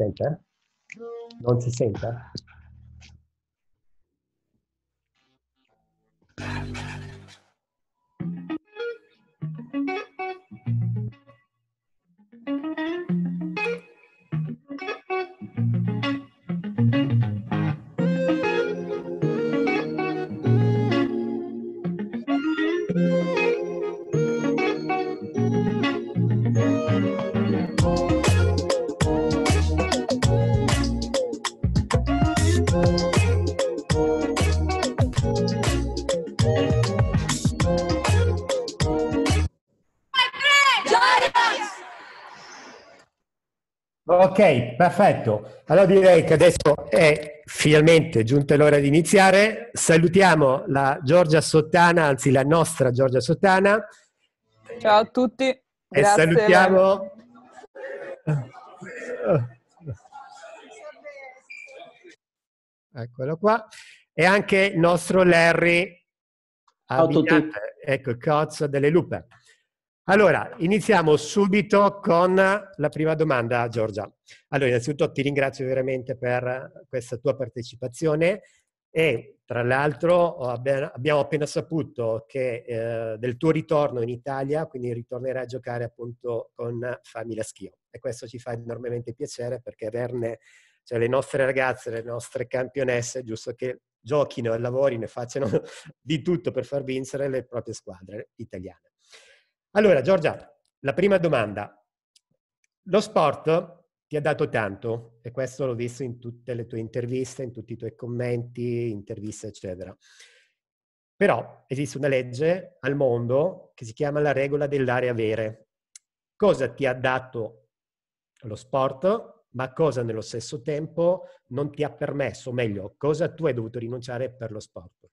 sente? Non si sente? Ok, perfetto. Allora direi che adesso è finalmente giunta l'ora di iniziare. Salutiamo la Giorgia Sottana, anzi la nostra Giorgia Sottana. Ciao a tutti. E salutiamo... Eccolo qua. E anche il nostro Larry. Ciao a tutti. Ecco, il cozzo delle lupe. Allora, iniziamo subito con la prima domanda, Giorgia. Allora, innanzitutto ti ringrazio veramente per questa tua partecipazione e tra l'altro abbiamo appena saputo che, eh, del tuo ritorno in Italia, quindi ritornerai a giocare appunto con Famiglia Schio e questo ci fa enormemente piacere perché averne cioè le nostre ragazze, le nostre campionesse, giusto che giochino e lavorino e facciano di tutto per far vincere le proprie squadre italiane. Allora, Giorgia, la prima domanda. Lo sport ti ha dato tanto, e questo l'ho visto in tutte le tue interviste, in tutti i tuoi commenti, interviste, eccetera. Però esiste una legge al mondo che si chiama la regola dell'area dare avere. Cosa ti ha dato lo sport, ma cosa nello stesso tempo non ti ha permesso, o meglio, cosa tu hai dovuto rinunciare per lo sport?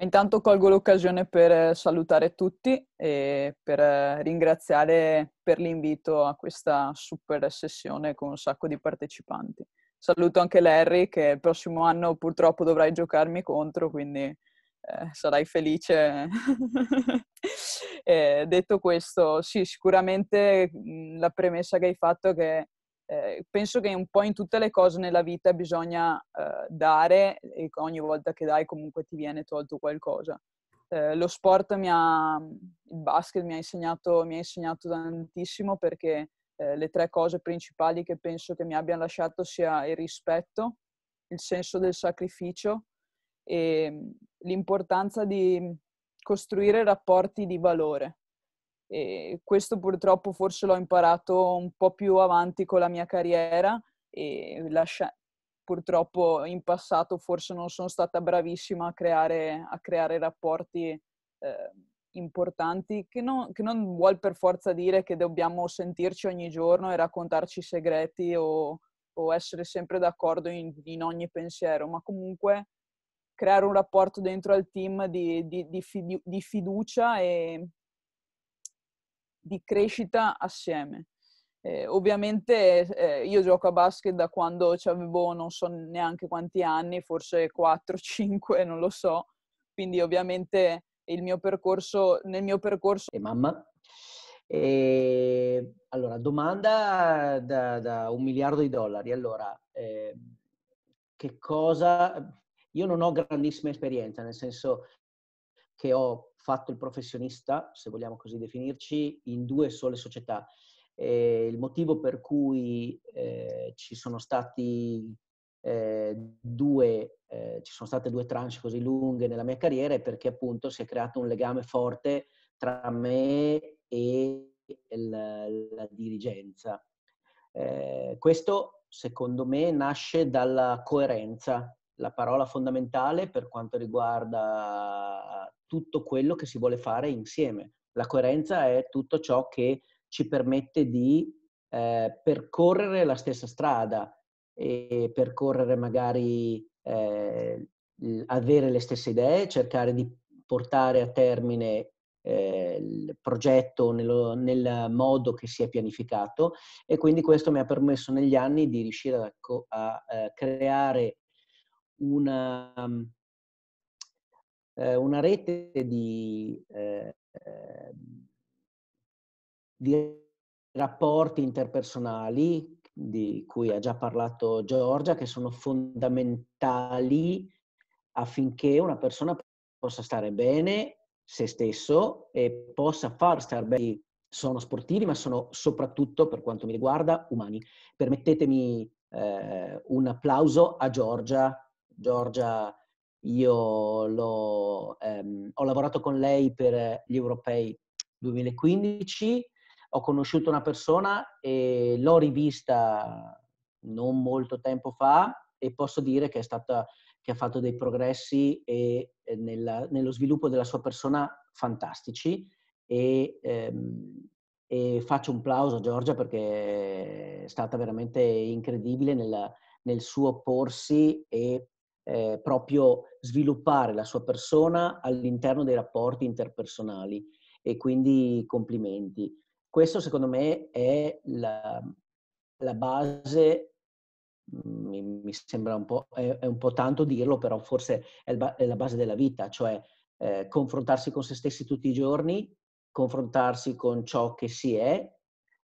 Intanto colgo l'occasione per eh, salutare tutti e per eh, ringraziare per l'invito a questa super sessione con un sacco di partecipanti. Saluto anche Larry che il prossimo anno purtroppo dovrai giocarmi contro, quindi eh, sarai felice. detto questo, sì, sicuramente la premessa che hai fatto è che eh, penso che un po' in tutte le cose nella vita bisogna eh, dare e ogni volta che dai comunque ti viene tolto qualcosa. Eh, lo sport mi ha, il basket mi ha insegnato, mi ha insegnato tantissimo perché eh, le tre cose principali che penso che mi abbiano lasciato sia il rispetto, il senso del sacrificio e l'importanza di costruire rapporti di valore e questo purtroppo forse l'ho imparato un po' più avanti con la mia carriera e lascia... purtroppo in passato forse non sono stata bravissima a creare, a creare rapporti eh, importanti, che non, che non vuol per forza dire che dobbiamo sentirci ogni giorno e raccontarci segreti o, o essere sempre d'accordo in, in, ogni pensiero, ma comunque creare un rapporto dentro al team di, di, di, fidu- di fiducia e di crescita assieme. Eh, ovviamente eh, io gioco a basket da quando avevo non so neanche quanti anni, forse 4, 5, non lo so. Quindi ovviamente il mio percorso, nel mio percorso... E mamma? E, allora, domanda da, da, un miliardo di dollari. Allora, eh, che cosa... Io non ho grandissima esperienza, nel senso che ho fatto il professionista, se vogliamo così definirci, in due sole società. E il motivo per cui eh, ci, sono stati, eh, due, eh, ci sono state due tranche così lunghe nella mia carriera è perché appunto si è creato un legame forte tra me e la, la dirigenza. Eh, questo secondo me nasce dalla coerenza, la parola fondamentale per quanto riguarda tutto quello che si vuole fare insieme. La coerenza è tutto ciò che ci permette di eh, percorrere la stessa strada e percorrere magari eh, avere le stesse idee, cercare di portare a termine eh, il progetto nello, nel modo che si è pianificato e quindi questo mi ha permesso negli anni di riuscire ecco, a, a, eh, creare una, eh, una rete di, eh, ehm, di, rapporti interpersonali di cui ha già parlato Giorgia, che sono fondamentali affinché una persona possa stare bene se stesso e possa far stare bene. Sono sportivi, ma sono soprattutto, per quanto mi riguarda, umani. Permettetemi eh, un applauso a Giorgia, Giorgia io l'ho, ehm, ho lavorato con lei per gli europei 2015, ho conosciuto una persona e l'ho rivista non molto tempo fa e posso dire che, stata, che ha fatto dei progressi e, e eh, nella, nello sviluppo della sua persona fantastici e, ehm, e, faccio un plauso a Giorgia perché è stata veramente incredibile nel, nel suo porsi e eh, proprio sviluppare la sua persona all'interno dei rapporti interpersonali e quindi complimenti. Questo secondo me è la, la base, mm, mi, mi, sembra un po', è, è, un po' tanto dirlo, però forse è, il, è la base della vita, cioè eh, confrontarsi con se stessi tutti i giorni, confrontarsi con ciò che si è,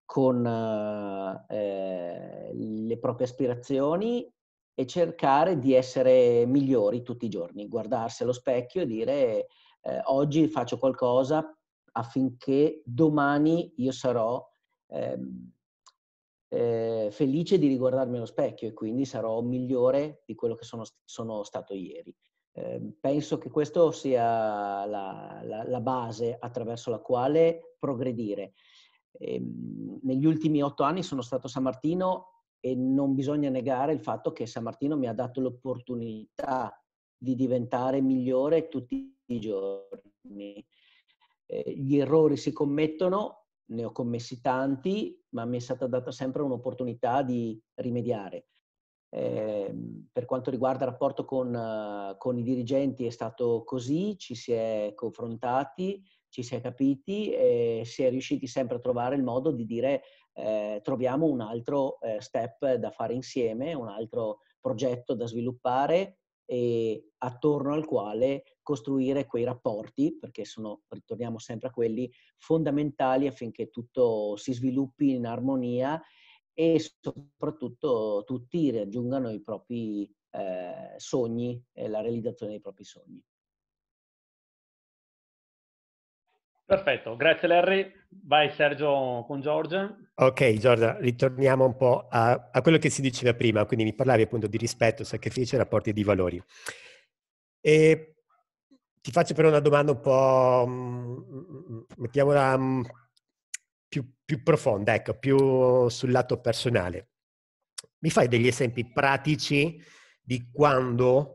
con eh, le proprie aspirazioni e cercare di essere migliori tutti i giorni, guardarsi allo specchio e dire eh, oggi faccio qualcosa affinché domani io sarò eh, eh, felice di riguardarmi allo specchio e quindi sarò migliore di quello che sono, sono stato ieri. Ehm, penso che questa sia la, la, la, base attraverso la quale progredire. Ehm, negli ultimi otto anni sono stato a San Martino e non bisogna negare il fatto che San Martino mi ha dato l'opportunità di diventare migliore tutti i giorni. Eh, gli errori si commettono, ne ho commessi tanti, ma mi è stata data sempre un'opportunità di rimediare. Eh, per quanto riguarda il rapporto con, con, i dirigenti è stato così, ci si è confrontati, ci si è capiti e si è riusciti sempre a trovare il modo di dire eh, troviamo un altro eh, step da fare insieme, un altro progetto da sviluppare e attorno al quale costruire quei rapporti, perché sono, ritorniamo sempre a quelli, fondamentali affinché tutto si sviluppi in armonia e soprattutto tutti raggiungano i propri eh, sogni e la realizzazione dei propri sogni. Perfetto, grazie Larry. Vai Sergio con Giorgia. Ok Giorgia, ritorniamo un po' a, a, quello che si diceva prima, quindi mi parlavi appunto di rispetto, sacrificio e rapporti di valori. E ti faccio però una domanda un po', mm, mm, mm, mettiamola più, più profonda, ecco, più sul lato personale. Mi fai degli esempi pratici di quando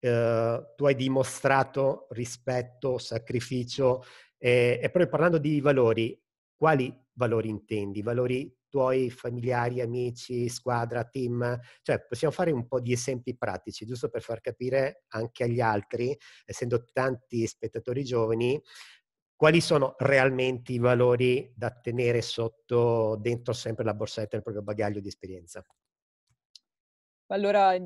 Uh, tu hai dimostrato rispetto, sacrificio eh, e proprio parlando di valori, quali valori intendi? Valori tuoi familiari, amici, squadra, team? Cioè, possiamo fare un po' di esempi pratici, giusto per far capire anche agli altri, essendo tanti spettatori giovani, quali sono realmente i valori da tenere sotto, dentro sempre la borsetta del proprio bagaglio di esperienza. Allora,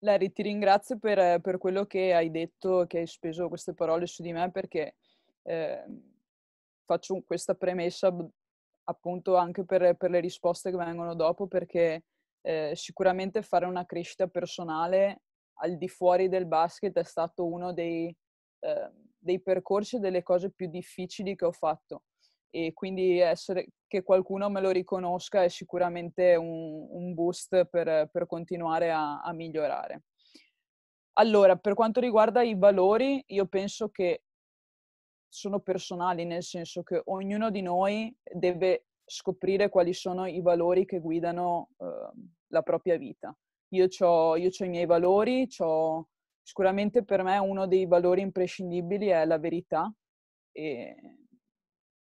Larry, ti ringrazio per, per quello che hai detto, che hai speso queste parole su di me, perché eh, faccio questa premessa appunto anche per, per, le risposte che vengono dopo perché eh, sicuramente fare una crescita personale al di fuori del basket è stato uno dei, eh, dei percorsi e delle cose più difficili che ho fatto e quindi essere, che qualcuno me lo riconosca è sicuramente un, un boost per, per continuare a, a migliorare. Allora, per quanto riguarda i valori, io penso che sono personali, nel senso che ognuno di noi deve scoprire quali sono i valori che guidano eh, la propria vita. Io ho i miei valori, sicuramente per me uno dei valori imprescindibili è la verità e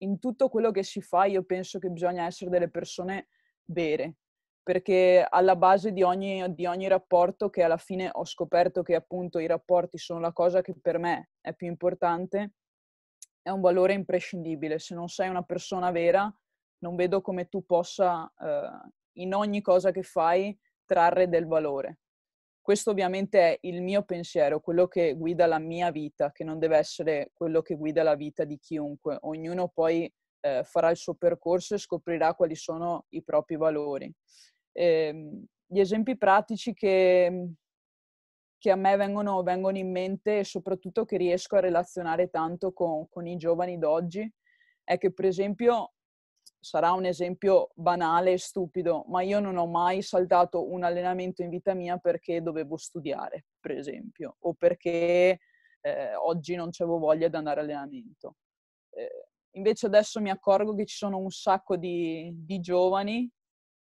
in tutto quello che si fa io penso che bisogna essere delle persone vere, perché alla base di ogni, di ogni, rapporto che alla fine ho scoperto che appunto i rapporti sono la cosa che per me è più importante, è un valore imprescindibile. Se non sei una persona vera, non vedo come tu possa eh, in ogni cosa che fai trarre del valore. Questo ovviamente è il mio pensiero, quello che guida la mia vita, che non deve essere quello che guida la vita di chiunque. Ognuno poi eh, farà il suo percorso e scoprirà quali sono i propri valori. Eh, gli esempi pratici che, che a me vengono, vengono in mente e soprattutto che riesco a relazionare tanto con, con i giovani d'oggi è che per esempio sarà un esempio banale e stupido, ma io non ho mai saltato un allenamento in vita mia perché dovevo studiare, per esempio, o perché eh, oggi non avevo voglia di andare all'allenamento. Eh, invece adesso mi accorgo che ci sono un sacco di, di giovani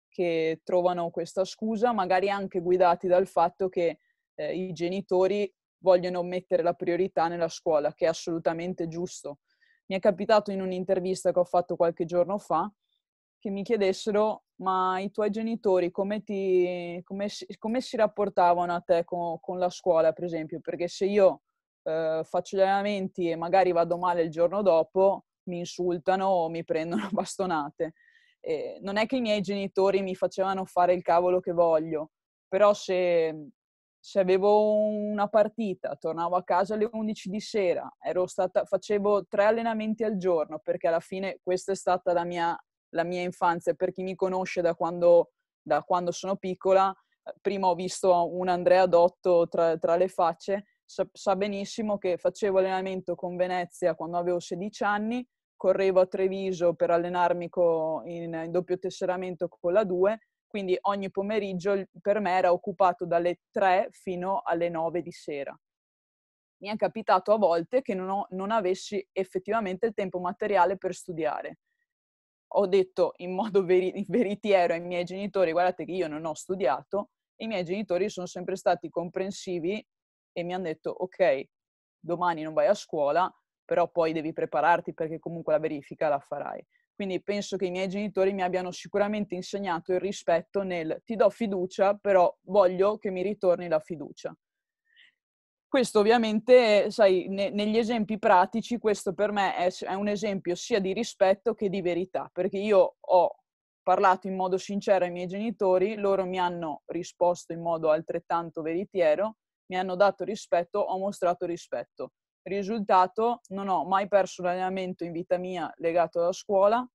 che trovano questa scusa, magari anche guidati dal fatto che eh, i genitori vogliono mettere la priorità nella scuola, che è assolutamente giusto. Mi è capitato in un'intervista che ho fatto qualche giorno fa che mi chiedessero ma i tuoi genitori come, ti, come, come si rapportavano a te con, con, la scuola, per esempio? Perché se io eh, faccio gli allenamenti e magari vado male il giorno dopo, mi insultano o mi prendono bastonate. Eh, non è che i miei genitori mi facevano fare il cavolo che voglio, però se se avevo una partita, tornavo a casa alle 11 di sera, stata, facevo tre allenamenti al giorno perché alla fine questa è stata la mia, la mia infanzia. Per chi mi conosce da quando, da quando, sono piccola, eh, prima ho visto un Andrea Dotto tra, tra le facce, sa, sa, benissimo che facevo allenamento con Venezia quando avevo 16 anni, correvo a Treviso per allenarmi co, in, in doppio tesseramento con la 2 quindi ogni pomeriggio per me era occupato dalle 3 fino alle 9 di sera. Mi è capitato a volte che non, ho, non avessi effettivamente il tempo materiale per studiare. Ho detto in modo veri- veritiero ai miei genitori, guardate che io non ho studiato, i miei genitori sono sempre stati comprensivi e mi hanno detto, ok, domani non vai a scuola, però poi devi prepararti perché comunque la verifica la farai. Quindi penso che i miei genitori mi abbiano sicuramente insegnato il rispetto nel ti do fiducia, però voglio che mi ritorni la fiducia. Questo ovviamente, sai, ne, negli esempi pratici, questo per me è, è un esempio sia di rispetto che di verità, perché io ho parlato in modo sincero ai miei genitori, loro mi hanno risposto in modo altrettanto veritiero, mi hanno dato rispetto, ho mostrato rispetto. Risultato, non ho mai perso l'allenamento in vita mia legato alla scuola,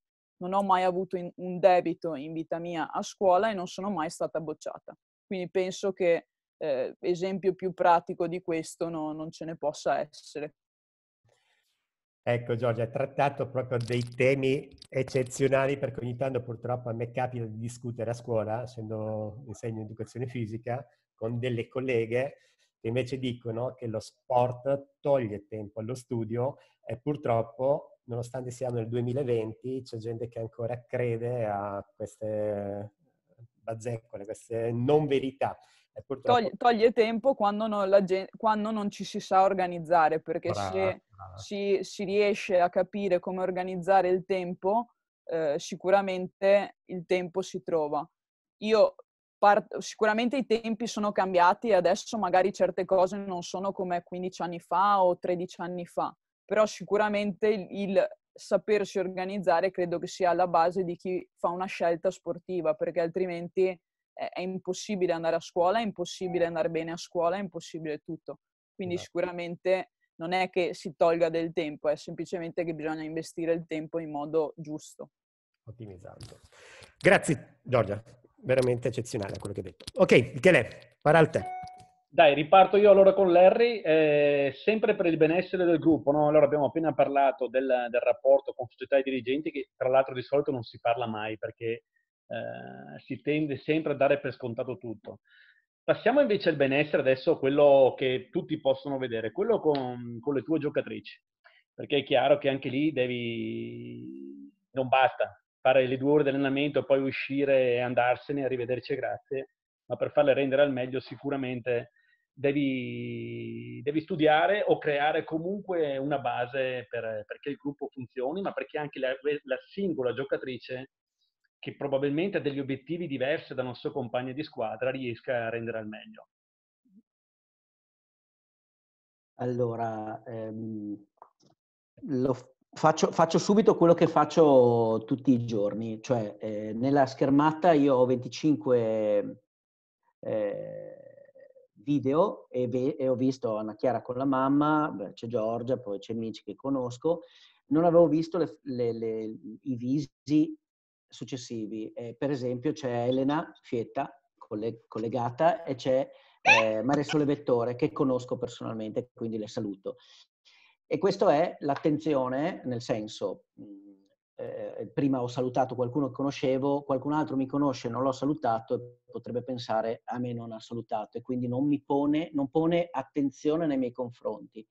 non ho mai avuto in, un debito in vita mia a scuola e non sono mai stata bocciata. Quindi penso che eh, esempio più pratico di questo no, non ce ne possa essere. Ecco Giorgia, hai trattato proprio dei temi eccezionali perché ogni tanto purtroppo a me capita di discutere a scuola, essendo insegno educazione fisica, con delle colleghe che invece dicono che lo sport toglie tempo allo studio e purtroppo, nonostante siamo nel 2020, c'è gente che ancora crede a queste bazzecole, queste non verità. Purtroppo... Toglie, toglie, tempo quando non, gente, quando non, ci si sa organizzare, perché brava, se brava. Si, si, riesce a capire come organizzare il tempo, eh, sicuramente il tempo si trova. Io Part- sicuramente i tempi sono cambiati e adesso magari certe cose non sono come 15 anni fa o 13 anni fa, però sicuramente il, il sapersi organizzare credo che sia la base di chi fa una scelta sportiva, perché altrimenti è, è impossibile andare a scuola, è impossibile andare bene a scuola, è impossibile tutto. Quindi no. Esatto. sicuramente non è che si tolga del tempo, è semplicemente che bisogna investire il tempo in modo giusto. Ottimizzando. Grazie Giorgia veramente eccezionale quello che hai detto. Ok, Michele, farà il te. Dai, riparto io allora con Larry, eh, sempre per il benessere del gruppo. No? Allora abbiamo appena parlato del, del, rapporto con società e dirigenti, che tra l'altro di solito non si parla mai perché eh, si tende sempre a dare per scontato tutto. Passiamo invece al benessere adesso, quello che tutti possono vedere, quello con, con le tue giocatrici, perché è chiaro che anche lì devi... non basta, fare le due ore di allenamento, poi uscire e andarsene, arrivederci e grazie, ma per farle rendere al meglio sicuramente devi, devi studiare o creare comunque una base per, perché il gruppo funzioni, ma perché anche la, la singola giocatrice che probabilmente ha degli obiettivi diversi dal nostro compagno di squadra riesca a rendere al meglio. Allora, ehm, lo, Faccio, faccio, subito quello che faccio tutti i giorni, cioè eh, nella schermata io ho 25 eh, video e, ve- e, ho visto Anna Chiara con la mamma, beh, c'è Giorgia, poi c'è Mici che conosco, non avevo visto le, le, le, i visi successivi, eh, per esempio c'è Elena Fietta coll- collegata e c'è eh, Maria Sole Vettore che conosco personalmente, quindi le saluto. E questo è l'attenzione, nel senso, mhmm, eh, prima ho salutato qualcuno che conoscevo, qualcun altro mi conosce, non l'ho salutato e potrebbe pensare a ah, me non ha salutato e quindi non mi pone, non pone attenzione nei miei confronti.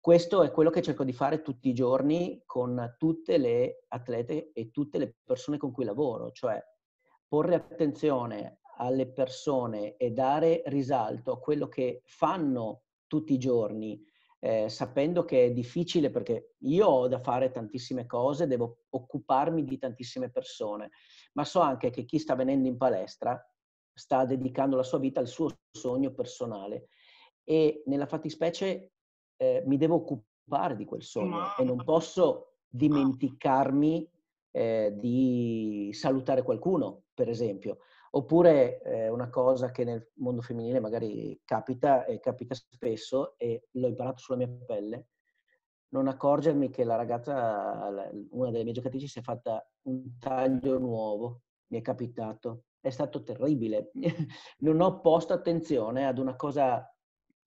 Questo è quello che cerco di fare tutti i giorni con tutte le atlete e tutte le persone con cui lavoro, cioè porre attenzione alle persone e dare risalto a quello che fanno tutti i giorni eh, sapendo che è difficile perché io ho da fare tantissime cose, devo occuparmi di tantissime persone, ma so anche che chi sta venendo in palestra sta dedicando la sua vita al suo sogno personale e nella fattispecie eh, mi devo occupare di quel sogno e non posso dimenticarmi eh, di salutare qualcuno, per esempio. Oppure eh, una cosa che nel mondo femminile magari capita e capita spesso e l'ho imparato sulla mia pelle, non accorgermi che la ragazza, una delle mie giocatrici, si è fatta un taglio nuovo, mi è capitato, è stato terribile. non ho posto attenzione ad una cosa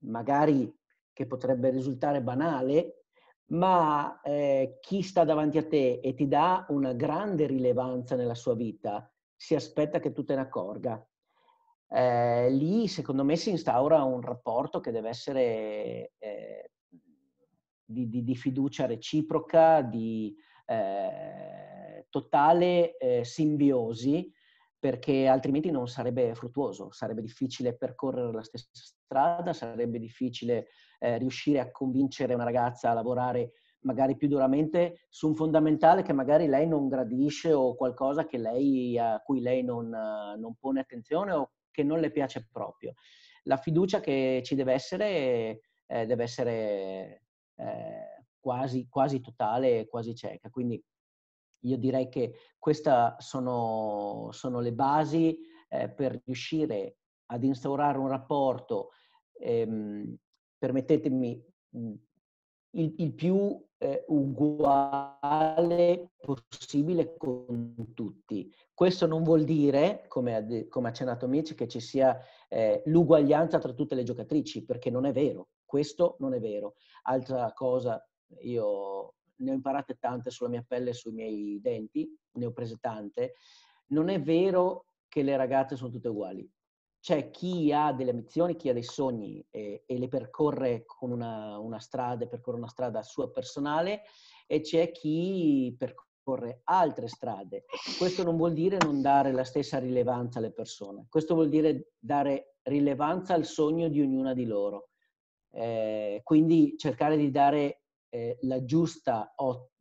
magari che potrebbe risultare banale, ma eh, chi sta davanti a te e ti dà una grande rilevanza nella sua vita si aspetta che tu te ne accorga. Eh, lì secondo me si instaura un rapporto che deve essere eh, di, di, di, fiducia reciproca, di eh, totale eh, simbiosi, perché altrimenti non sarebbe fruttuoso, sarebbe difficile percorrere la stessa strada, sarebbe difficile eh, riuscire a convincere una ragazza a lavorare magari più duramente su un fondamentale che magari lei non gradisce o qualcosa lei, a cui lei non, eh, non, pone attenzione o che non le piace proprio. La fiducia che ci deve essere eh, deve essere eh, quasi, quasi totale, quasi cieca. Quindi io direi che queste sono, sono, le basi eh, per riuscire ad instaurare un rapporto, ehm, permettetemi il, il più eh, uguale possibile con tutti. Questo non vuol dire, come ha, come ha accennato Mitch, che ci sia eh, l'uguaglianza tra tutte le giocatrici, perché non è vero. Questo non è vero. Altra cosa, io ne ho imparate tante sulla mia pelle e sui miei denti, ne ho prese tante. Non è vero che le ragazze sono tutte uguali c'è chi ha delle ambizioni, chi ha dei sogni e, e le percorre con una, una strada, percorre una strada sua personale e c'è chi percorre altre strade. Questo non vuol dire non dare la stessa rilevanza alle persone, questo vuol dire dare rilevanza al sogno di ognuna di loro. Eh, quindi cercare di dare eh, la, giusta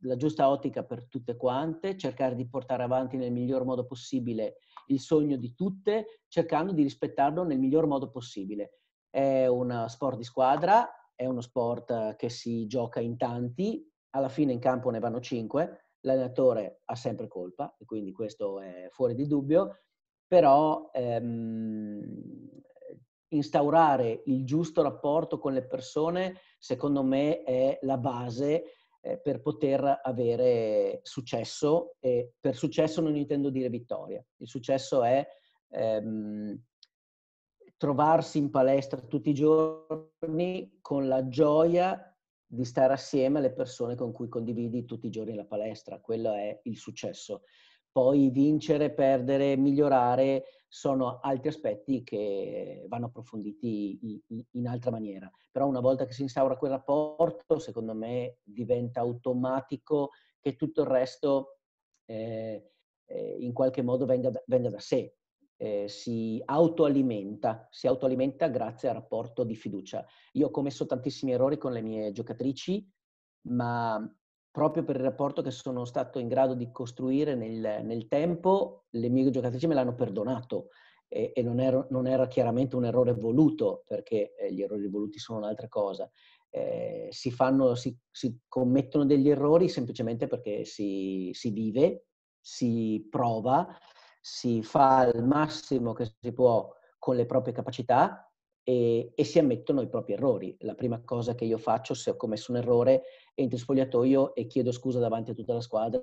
la giusta ottica per tutte quante, cercare di portare avanti nel miglior modo possibile il sogno di tutte, cercando di rispettarlo nel miglior modo possibile. È uno sport di squadra, è uno sport eh, che si gioca in tanti, alla fine in campo ne vanno cinque, l'allenatore ha sempre colpa, e quindi questo è fuori di dubbio, però ehm, instaurare il giusto rapporto con le persone, secondo me, è la base eh, per poter avere successo e per successo non intendo dire vittoria. Il successo è ehm, trovarsi in palestra tutti i giorni con la gioia di stare assieme alle persone con cui condividi tutti i giorni la palestra. Quello è il successo. Poi vincere, perdere, migliorare, sono altri aspetti che vanno approfonditi in, altra maniera. Però una volta che si instaura quel rapporto, secondo me diventa automatico che tutto il resto eh, eh in qualche modo venga, venga da sé. Eh, si autoalimenta, si autoalimenta grazie al rapporto di fiducia. Io ho commesso tantissimi errori con le mie giocatrici, ma proprio per il rapporto che sono stato in grado di costruire nel, nel tempo, le mie giocatrici me l'hanno perdonato e, e non, ero, non, era chiaramente un errore voluto, perché eh, gli errori voluti sono un'altra cosa. Eh, si, fanno, si, si, commettono degli errori semplicemente perché si, si vive, si prova, si fa il massimo che si può con le proprie capacità e, e, si ammettono i propri errori. La prima cosa che io faccio se ho commesso un errore è entro in spogliatoio e chiedo scusa davanti a tutta la squadra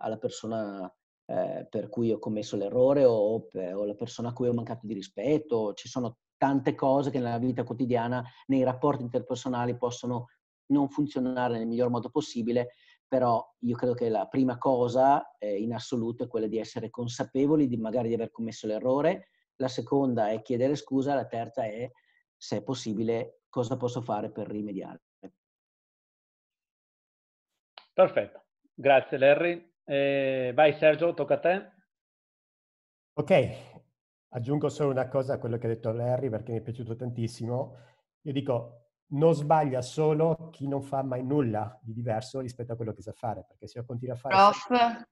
alla persona eh, per cui ho commesso l'errore o, per, o la persona a cui ho mancato di rispetto. Ci sono tante cose che nella vita quotidiana, nei rapporti interpersonali possono non funzionare nel miglior modo possibile, però io credo che la prima cosa eh, in assoluto è quella di essere consapevoli di magari di aver commesso l'errore, la seconda è chiedere scusa, la terza è, se è possibile, cosa posso fare per rimediare. Perfetto, grazie Larry. Eh, vai Sergio, tocca a te. Ok, aggiungo solo una cosa a quello che ha detto Larry perché mi è piaciuto tantissimo. Io dico, non sbaglia solo chi non fa mai nulla di diverso rispetto a quello che sa fare, perché se io continuo a fare... Prof,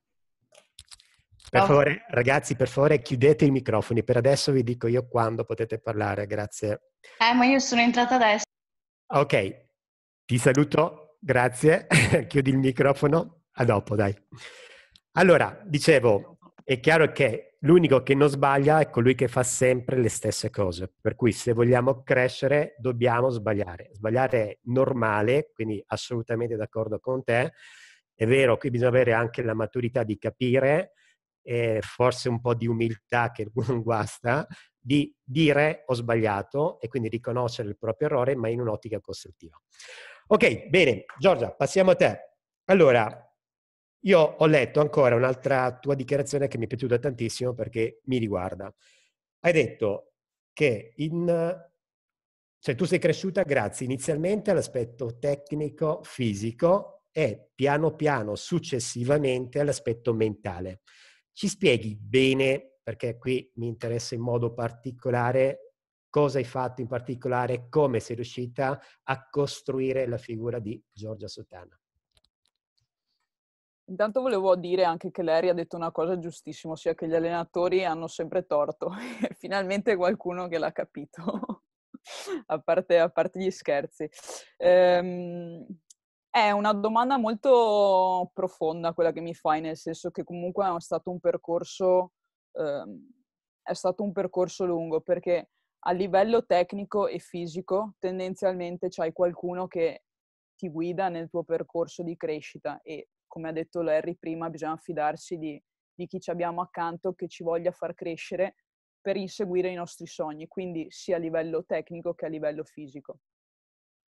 per favore, ragazzi, per favore chiudete i microfoni. Per adesso vi dico io quando potete parlare, grazie. Eh, ma io sono entrata adesso. Ok, ti saluto, grazie. Chiudi il microfono, a dopo, dai. Allora, dicevo, è chiaro che l'unico che non sbaglia è colui che fa sempre le stesse cose. Per cui se vogliamo crescere dobbiamo sbagliare. Sbagliare è normale, quindi assolutamente d'accordo con te. È vero, qui bisogna avere anche la maturità di capire eh, forse un po' di umiltà che non guasta, di dire ho sbagliato e quindi riconoscere il proprio errore, ma in un'ottica costruttiva. Ok, bene, Giorgia, passiamo a te. Allora, io ho letto ancora un'altra tua dichiarazione che mi è piaciuta tantissimo perché mi riguarda. Hai detto che in, cioè tu sei cresciuta grazie inizialmente all'aspetto tecnico, fisico e piano piano successivamente all'aspetto mentale. Ci spieghi bene, perché qui mi interessa in modo particolare, cosa hai fatto in particolare, come sei riuscita a costruire la figura di Giorgia Sotana. Intanto volevo dire anche che Larry ha detto una cosa giustissima, ossia che gli allenatori hanno sempre torto. Finalmente qualcuno che l'ha capito, a, parte, a, parte, gli scherzi. Ehm, è una domanda molto profonda quella che mi fai, nel senso che comunque è stato un percorso, ehm, è stato un percorso lungo perché a livello tecnico e fisico tendenzialmente c'hai qualcuno che ti guida nel tuo percorso di crescita e come ha detto Larry prima bisogna fidarsi di, di chi ci abbiamo accanto che ci voglia far crescere per inseguire i nostri sogni, quindi sia a livello tecnico che a livello fisico.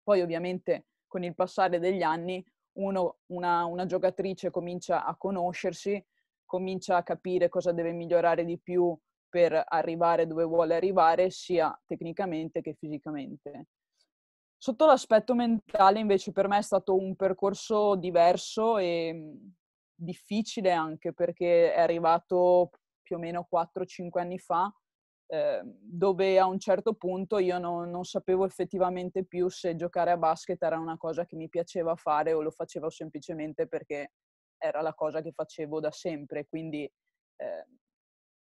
Poi ovviamente con il passare degli anni uno, una, una giocatrice comincia a conoscersi, comincia a capire cosa deve migliorare di più per arrivare dove vuole arrivare, sia tecnicamente che fisicamente. Sotto l'aspetto mentale invece per me è stato un percorso diverso e mhmm, difficile anche perché è arrivato più o meno 4-5 anni fa Ehm, dove a un certo punto io no, non sapevo effettivamente più se giocare a basket era una cosa che mi piaceva fare o lo facevo semplicemente perché era la cosa che facevo da sempre. Quindi, eh,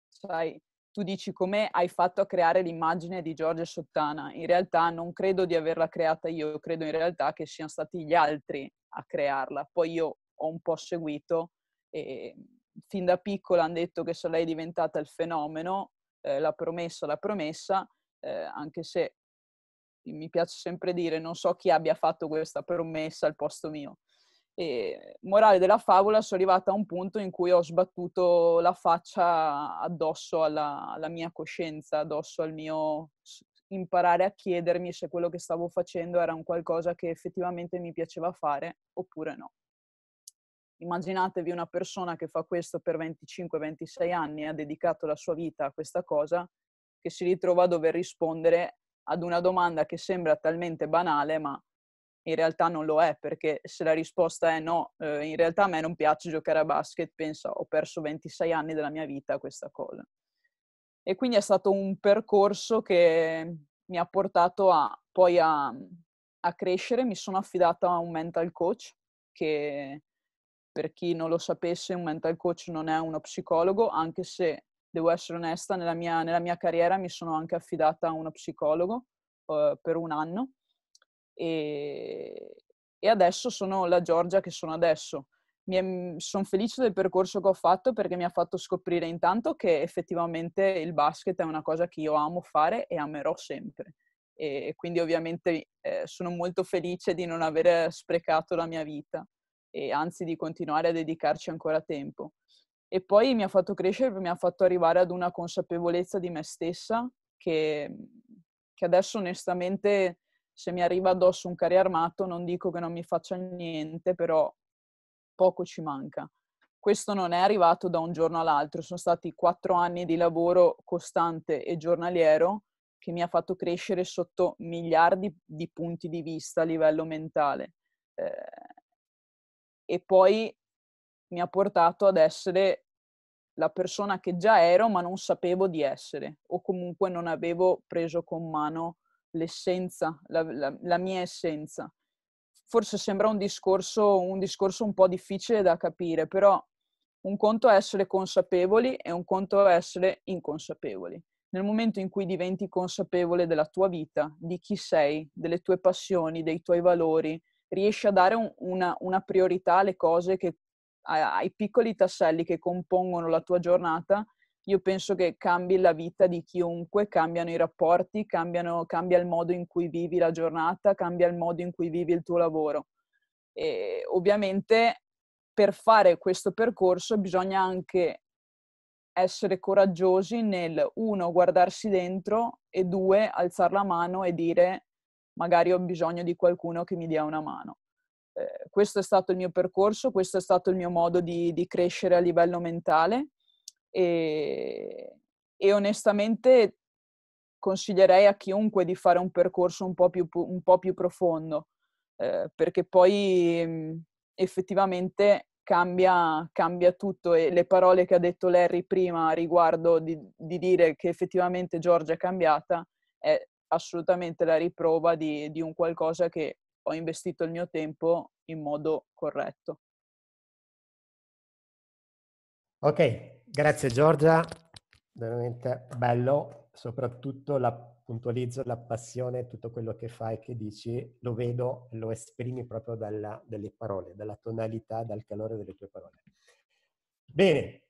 sai, tu dici come hai fatto a creare l'immagine di Giorgio Sottana. In realtà non credo di averla creata io, credo in realtà che siano stati gli altri a crearla. Poi io ho un po' seguito e fin da piccola hanno detto che se lei è diventata il fenomeno eh, la promessa, la promessa, eh, anche se mi piace sempre dire non so chi abbia fatto questa promessa al posto mio. E, morale della favola, sono arrivata a un punto in cui ho sbattuto la faccia addosso alla, alla mia coscienza, addosso al mio imparare a chiedermi se quello che stavo facendo era un qualcosa che effettivamente mi piaceva fare oppure no. Immaginatevi una persona che fa questo per 25-26 anni e ha dedicato la sua vita a questa cosa, che si ritrova a dover rispondere ad una domanda che sembra talmente banale, ma in realtà non lo è, perché se la risposta è no, eh, in realtà a me non piace giocare a basket, pensa ho perso 26 anni della mia vita a questa cosa. E quindi è stato un percorso che mi ha portato a, poi a, a crescere, mi sono affidata a un mental coach che per chi non lo sapesse, un mental coach non è uno psicologo, anche se devo essere onesta, nella mia, nella mia carriera mi sono anche affidata a uno psicologo uh, per un anno e, e, adesso sono la Giorgia che sono adesso. Sono felice del percorso che ho fatto perché mi ha fatto scoprire intanto che effettivamente il basket è una cosa che io amo fare e amerò sempre. E quindi ovviamente eh, sono molto felice di non aver sprecato la mia vita e anzi di continuare a dedicarci ancora tempo. E poi mi ha fatto crescere, mi ha fatto arrivare ad una consapevolezza di me stessa che, che adesso onestamente se mi arriva addosso un carri armato non dico che non mi faccia niente, però poco ci manca. Questo non è arrivato da un giorno all'altro, sono stati quattro anni di lavoro costante e giornaliero che mi ha fatto crescere sotto miliardi di punti di vista a livello mentale. Eh, e poi mi ha portato ad essere la persona che già ero ma non sapevo di essere o comunque non avevo preso con mano l'essenza, la, la, la mia essenza. Forse sembra un discorso, un discorso un po' difficile da capire, però un conto è essere consapevoli e un conto è essere inconsapevoli. Nel momento in cui diventi consapevole della tua vita, di chi sei, delle tue passioni, dei tuoi valori, riesci a dare un, una, una, priorità alle cose che, ai piccoli tasselli che compongono la tua giornata, io penso che cambi la vita di chiunque, cambiano i rapporti, cambiano, cambia il modo in cui vivi la giornata, cambia il modo in cui vivi il tuo lavoro. E ovviamente per fare questo percorso bisogna anche essere coraggiosi nel uno guardarsi dentro e due alzare la mano e dire magari ho bisogno di qualcuno che mi dia una mano. Eh, questo è stato il mio percorso, questo è stato il mio modo di, di crescere a livello mentale e, e, onestamente consiglierei a chiunque di fare un percorso un po' più, un po più profondo, eh, perché poi mm, effettivamente Cambia, cambia, tutto e le parole che ha detto Larry prima riguardo di, di dire che effettivamente Giorgia è cambiata è, assolutamente la riprova di, di un qualcosa che ho investito il mio tempo in modo corretto. Ok, grazie Giorgia, veramente bello, soprattutto la puntualizzo la passione, tutto quello che fai, che dici, lo vedo, lo esprimi proprio dalla, dalle parole, dalla tonalità, dal calore delle tue parole. Bene,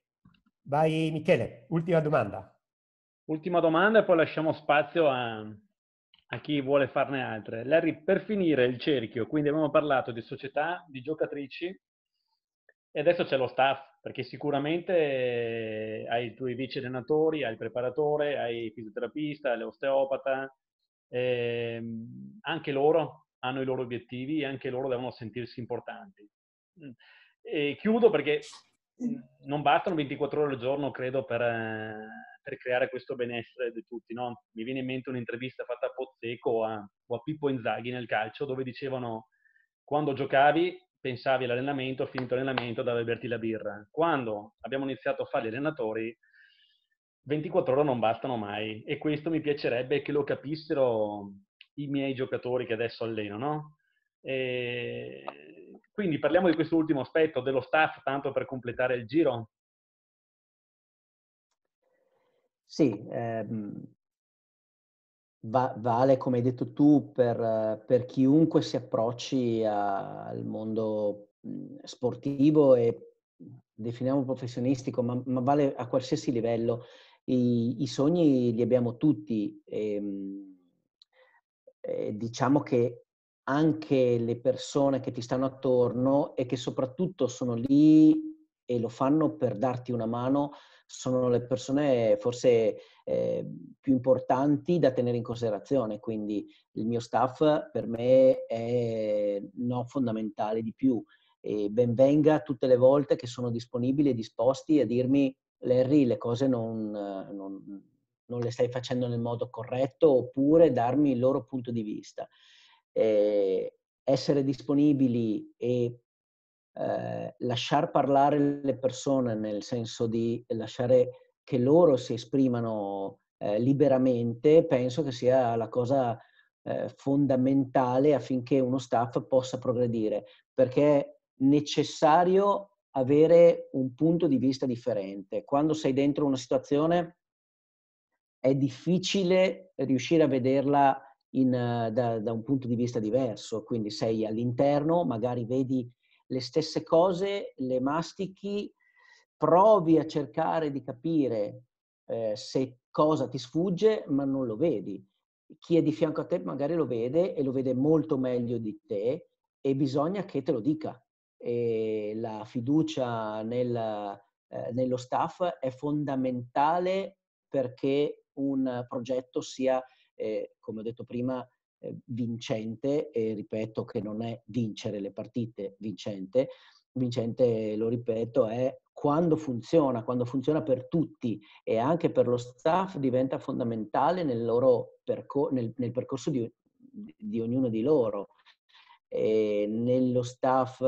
vai Michele, ultima domanda. Ultima domanda e poi lasciamo spazio a, a chi vuole farne altre. Larry, per finire il cerchio, quindi abbiamo parlato di società, di giocatrici e adesso c'è lo staff, perché sicuramente hai i tuoi vice allenatori, hai il preparatore, hai il fisioterapista, l'osteopata, ehm, anche loro hanno i loro obiettivi e anche loro devono sentirsi importanti. Mm. E chiudo perché non bastano 24 ore al giorno, credo, per... Eh, per creare questo benessere di tutti. No? Mi viene in mente un'intervista fatta a Pozzeco a, o a Pippo Inzaghi nel calcio dove dicevano quando giocavi pensavi all'allenamento, finito l'allenamento, dove berti la birra. Quando abbiamo iniziato a fare gli allenatori, 24 ore non bastano mai e questo mi piacerebbe che lo capissero i miei giocatori che adesso alleno, no? E quindi parliamo di questo ultimo aspetto dello staff, tanto per completare il giro. Sì, ehm, va- vale, come hai detto tu, per, per chiunque si approcci a- al mondo mhmm, sportivo e definiamo professionistico, ma, ma vale a qualsiasi livello. I, i sogni li abbiamo tutti. E, ehm, e diciamo che anche le persone che ti stanno attorno e che soprattutto sono lì e lo fanno per darti una mano, sono le persone forse eh, più importanti da tenere in considerazione, quindi il mio staff per me è no fondamentale di più e benvenga tutte le volte che sono disponibili e disposti a dirmi Larry le cose non, non, non le stai facendo nel modo corretto oppure darmi il loro punto di vista. Eh, essere disponibili e eh, lasciar parlare le persone nel senso di lasciare che loro si esprimano eh, liberamente, penso che sia la cosa eh, fondamentale affinché uno staff possa progredire, perché è necessario avere un punto di vista differente. Quando sei dentro una situazione è difficile riuscire a vederla in, eh, da, da, un punto di vista diverso, quindi sei all'interno, magari vedi le stesse cose, le mastichi, provi a cercare di capire eh, se cosa ti sfugge, ma non lo vedi. Chi è di fianco a te magari lo vede e lo vede molto meglio di te e bisogna che te lo dica. E la fiducia nel, eh, nello staff è fondamentale perché un progetto sia, eh, come ho detto prima, eh, vincente e ripeto che non è vincere le partite vincente, vincente lo ripeto è quando funziona, quando funziona per tutti e anche per lo staff diventa fondamentale nel, loro percor- nel, nel percorso di, di, ognuno di loro, e nello staff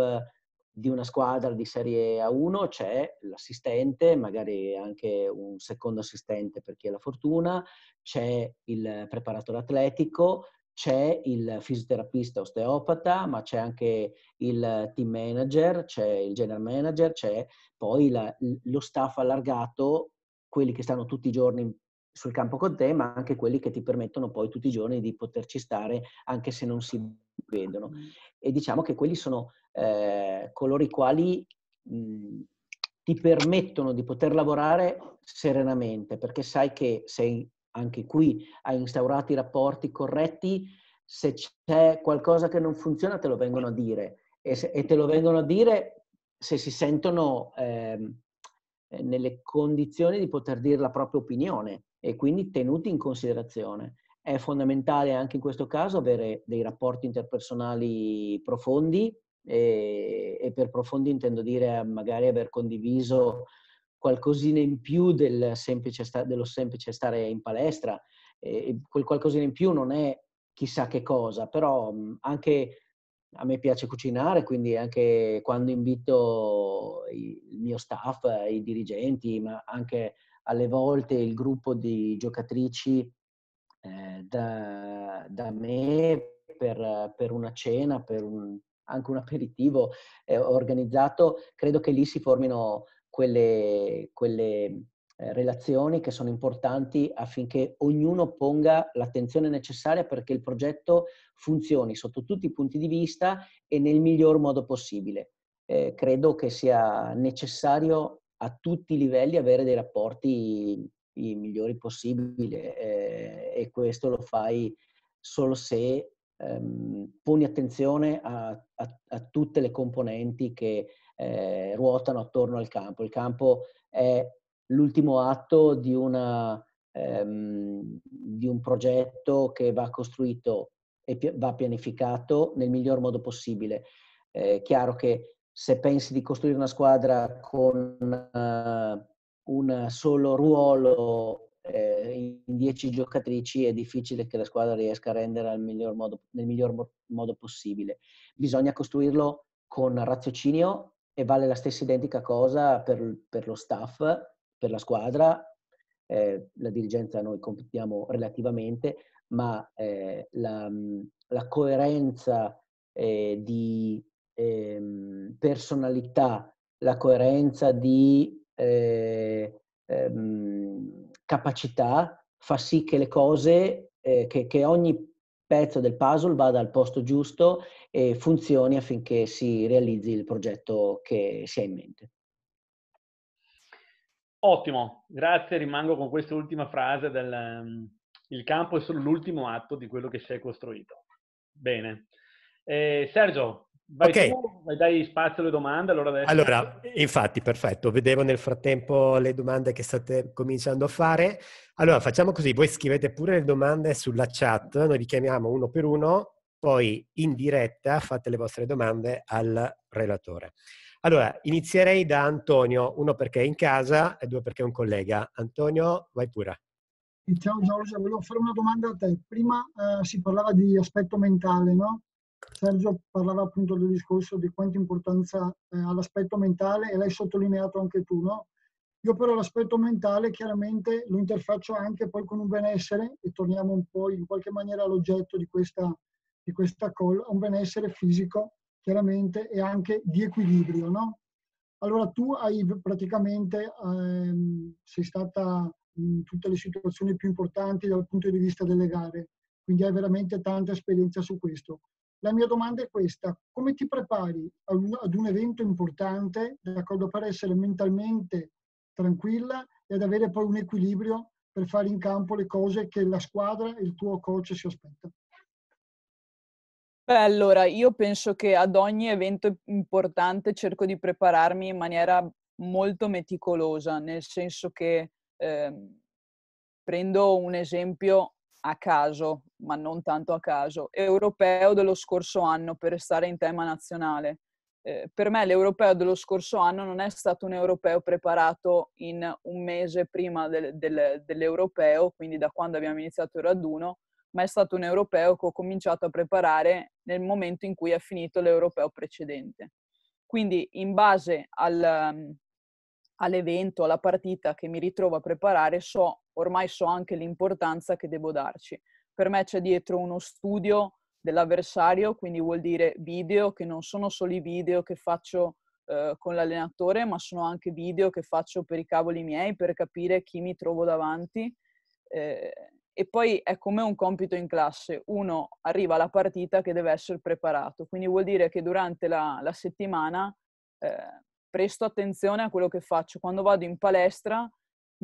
di una squadra di Serie A1 c'è l'assistente, magari anche un secondo assistente per chi ha la fortuna, c'è il preparatore atletico, c'è il fisioterapista osteopata, ma c'è anche il team manager, c'è il general manager, c'è poi la, lo staff allargato, quelli che stanno tutti i giorni sul campo con te, ma anche quelli che ti permettono poi tutti i giorni di poterci stare anche se non si vedono. E diciamo che quelli sono eh, coloro i quali mh, ti permettono di poter lavorare serenamente, perché sai che sei anche qui hai instaurato i rapporti corretti, se c'è qualcosa che non funziona te lo vengono a dire e, se, e te lo vengono a dire se si sentono eh, nelle condizioni di poter dire la propria opinione e quindi tenuti in considerazione. È fondamentale anche in questo caso avere dei rapporti interpersonali profondi e, e per profondi intendo dire magari aver condiviso qualcosina in più del semplice sta- dello semplice stare in palestra. E quel qualcosina in più non è chissà che cosa, però mhmm, anche a me piace cucinare, quindi anche quando invito il mio staff, i dirigenti, ma anche alle volte il gruppo di giocatrici eh, da, da, me per, per, una cena, per un, anche un aperitivo eh, organizzato, credo che lì si formino quelle, quelle eh, relazioni che sono importanti affinché ognuno ponga l'attenzione necessaria perché il progetto funzioni sotto tutti i punti di vista e nel miglior modo possibile. Eh, credo che sia necessario a tutti i livelli avere dei rapporti i migliori possibili eh, e questo lo fai solo se ehm, poni attenzione a, a, a tutte le componenti che eh, ruotano attorno al campo. Il campo è l'ultimo atto di, una, ehm, di un progetto che va costruito e pi- va pianificato nel miglior modo possibile. Eh, è eh, chiaro che se pensi di costruire una squadra con uh, un solo ruolo eh, in dieci giocatrici è difficile che la squadra riesca a rendere miglior modo, nel miglior mo- modo possibile. Bisogna costruirlo con raziocinio e vale la stessa identica cosa per, per lo staff, per la squadra, eh, la dirigenza noi competiamo relativamente, ma eh, la, mm, la, coerenza eh, di ehm, personalità, la coerenza di eh, ehm, capacità fa sì che le cose, eh, che, che ogni pezzo del puzzle vada al posto giusto e funzioni affinché si realizzi il progetto che si ha in mente. Ottimo, grazie. Rimango con questa ultima frase del um, il campo è solo l'ultimo atto di quello che si è costruito. Bene. Eh, Sergio, Vai ok. Tu, dai spazio alle domande. Allora, adesso... allora, infatti, perfetto. Vedevo nel frattempo le domande che state cominciando a fare. Allora, facciamo così. Voi scrivete pure le domande sulla chat. Noi vi chiamiamo uno per uno. Poi, in diretta, fate le vostre domande al relatore. Allora, inizierei da Antonio. Uno perché è in casa e due perché è un collega. Antonio, vai pure. Ciao Giorgio, volevo fare una domanda a te. Prima eh, si parlava di aspetto mentale, no? Sergio parlava appunto del discorso di quanta importanza eh, l'aspetto mentale e l'hai sottolineato anche tu, no? Io però l'aspetto mentale chiaramente lo interfaccio anche poi con un benessere, e torniamo un po' in qualche maniera all'oggetto di questa, di questa call, un benessere fisico chiaramente e anche di equilibrio, no? Allora tu hai praticamente, ehm, sei stata in tutte le situazioni più importanti dal punto di vista delle gare, quindi hai veramente tanta esperienza su questo. La mia domanda è questa, come ti prepari ad un, ad un evento importante, d'accordo, per essere mentalmente tranquilla e ad avere poi un equilibrio per fare in campo le cose che la squadra e il tuo coach si aspettano? Beh, allora, io penso che ad ogni evento importante cerco di prepararmi in maniera molto meticolosa, nel senso che eh, prendo un esempio a caso, ma non tanto a caso, europeo dello scorso anno per restare in tema nazionale. Eh, per me l'europeo dello scorso anno non è stato un europeo preparato in un mese prima del, del, dell'europeo, quindi da quando abbiamo iniziato il raduno, ma è stato un europeo che ho cominciato a preparare nel momento in cui è finito l'europeo precedente. Quindi in base al, all'evento, alla partita che mi ritrovo a preparare, so, ormai so anche l'importanza che devo darci. Per me c'è dietro uno studio dell'avversario, quindi vuol dire video, che non sono solo i video che faccio eh, con l'allenatore, ma sono anche video che faccio per i cavoli miei, per capire chi mi trovo davanti. Eh, e poi è come un compito in classe, uno arriva alla partita che deve essere preparato, quindi vuol dire che durante la, la settimana eh, presto attenzione a quello che faccio. Quando vado in palestra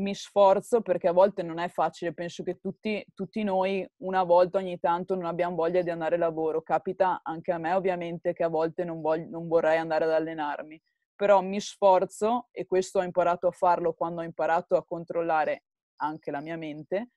mi sforzo perché a volte non è facile, penso che tutti, tutti, noi una volta ogni tanto non abbiamo voglia di andare al lavoro, capita anche a me ovviamente che a volte non, voglio, non vorrei andare ad allenarmi, però mi sforzo e questo ho imparato a farlo quando ho imparato a controllare anche la mia mente,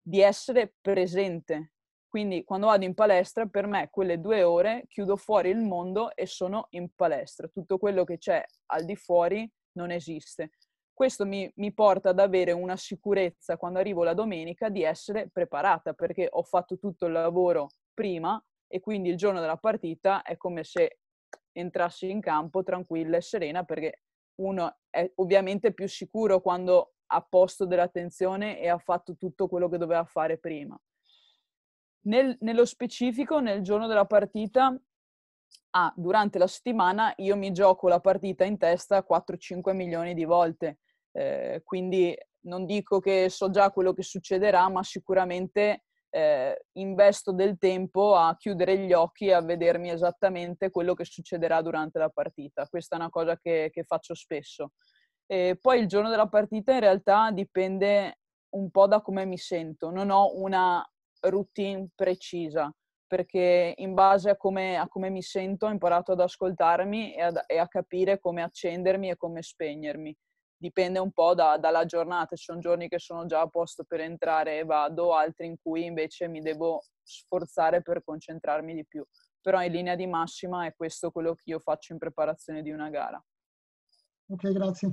di essere presente quindi quando vado in palestra, per me quelle due ore chiudo fuori il mondo e sono in palestra. Tutto quello che c'è al di fuori non esiste. Questo mi, mi porta ad avere una sicurezza quando arrivo la domenica di essere preparata perché ho fatto tutto il lavoro prima e quindi il giorno della partita è come se entrassi in campo tranquilla e serena perché uno è ovviamente più sicuro quando ha posto dell'attenzione e ha fatto tutto quello che doveva fare prima. Nel, nello specifico, nel giorno della partita, ah, durante la settimana io mi gioco la partita in testa 4-5 milioni di volte. Eh, quindi non dico che so già quello che succederà, ma sicuramente eh, investo del tempo a chiudere gli occhi e a vedermi esattamente quello che succederà durante la partita. Questa è una cosa che, che faccio spesso. E poi il giorno della partita in realtà dipende un po' da come mi sento. Non ho una routine precisa, perché in base a come, a come mi sento ho imparato ad ascoltarmi e, ad, e, a capire come accendermi e come spegnermi. Dipende un po' da, dalla giornata, ci sono giorni che sono già a posto per entrare e vado, altri in cui invece mi devo sforzare per concentrarmi di più. Però in linea di massima è questo quello che io faccio in preparazione di una gara. Ok, grazie.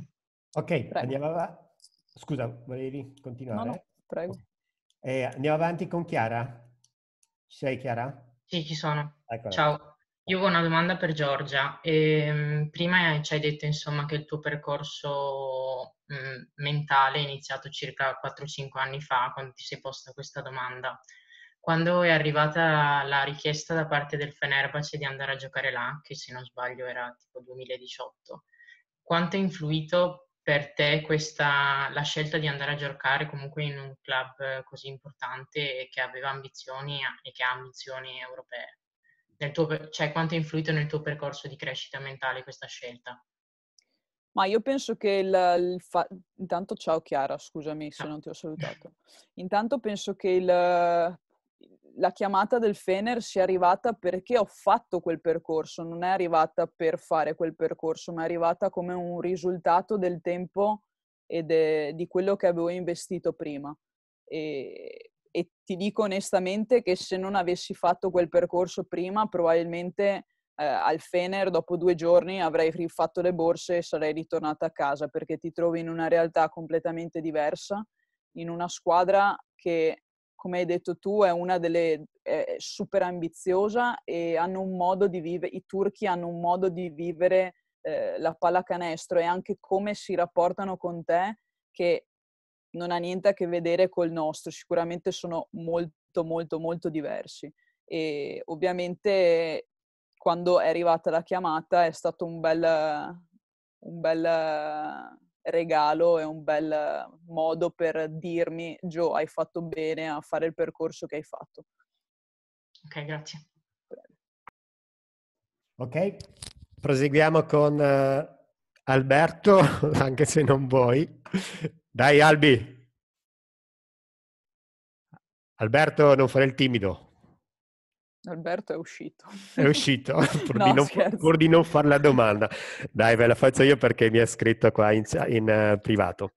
Ok, Prego. andiamo avanti. Scusa, volevi continuare? No, no. Prego. Eh, andiamo avanti con Chiara. Ci sei Chiara? Sì, ci sono. Eccola. Ciao. Io ho una domanda per Giorgia. Eh, prima ci hai detto insomma, che il tuo percorso mh, mm, mentale è iniziato circa 4-5 anni fa quando ti sei posta questa domanda. Quando è arrivata la richiesta da parte del Fenerbahce di andare a giocare là, che se non sbaglio era tipo 2018, quanto è influito per te questa, la scelta di andare a giocare comunque in un club eh, così importante e che aveva ambizioni e che ha ambizioni europee? Tuo, cioè, quanto ha influito nel tuo percorso di crescita mentale questa scelta? Ma io penso che il, il fa... Intanto ciao Chiara, scusami se ah. non ti ho salutato. Intanto penso che il la chiamata del Fener sia arrivata perché ho fatto quel percorso, non è arrivata per fare quel percorso, ma è arrivata come un risultato del tempo e de, di quello che avevo investito prima. E, e, ti dico onestamente che se non avessi fatto quel percorso prima, probabilmente eh, al Fener dopo due giorni avrei rifatto le borse e sarei ritornata a casa perché ti trovi in una realtà completamente diversa, in una squadra che come hai detto tu, è una delle è super ambiziosa e hanno un modo di vivere, i turchi hanno un modo di vivere eh, la pallacanestro e anche come si rapportano con te che non ha niente a che vedere col nostro, sicuramente sono molto molto molto diversi e ovviamente quando è arrivata la chiamata è stato un bel, un bel regalo e un bel modo per dirmi Gio, hai fatto bene a fare il percorso che hai fatto. Ok, grazie. Ok, proseguiamo con uh, Alberto, anche se non vuoi. Dai Albi. Alberto, non fare il timido. Alberto è uscito. È uscito, pur, no, di non, pur, di non, far la domanda. Dai, ve la faccio io perché mi ha scritto qua in, in uh, privato.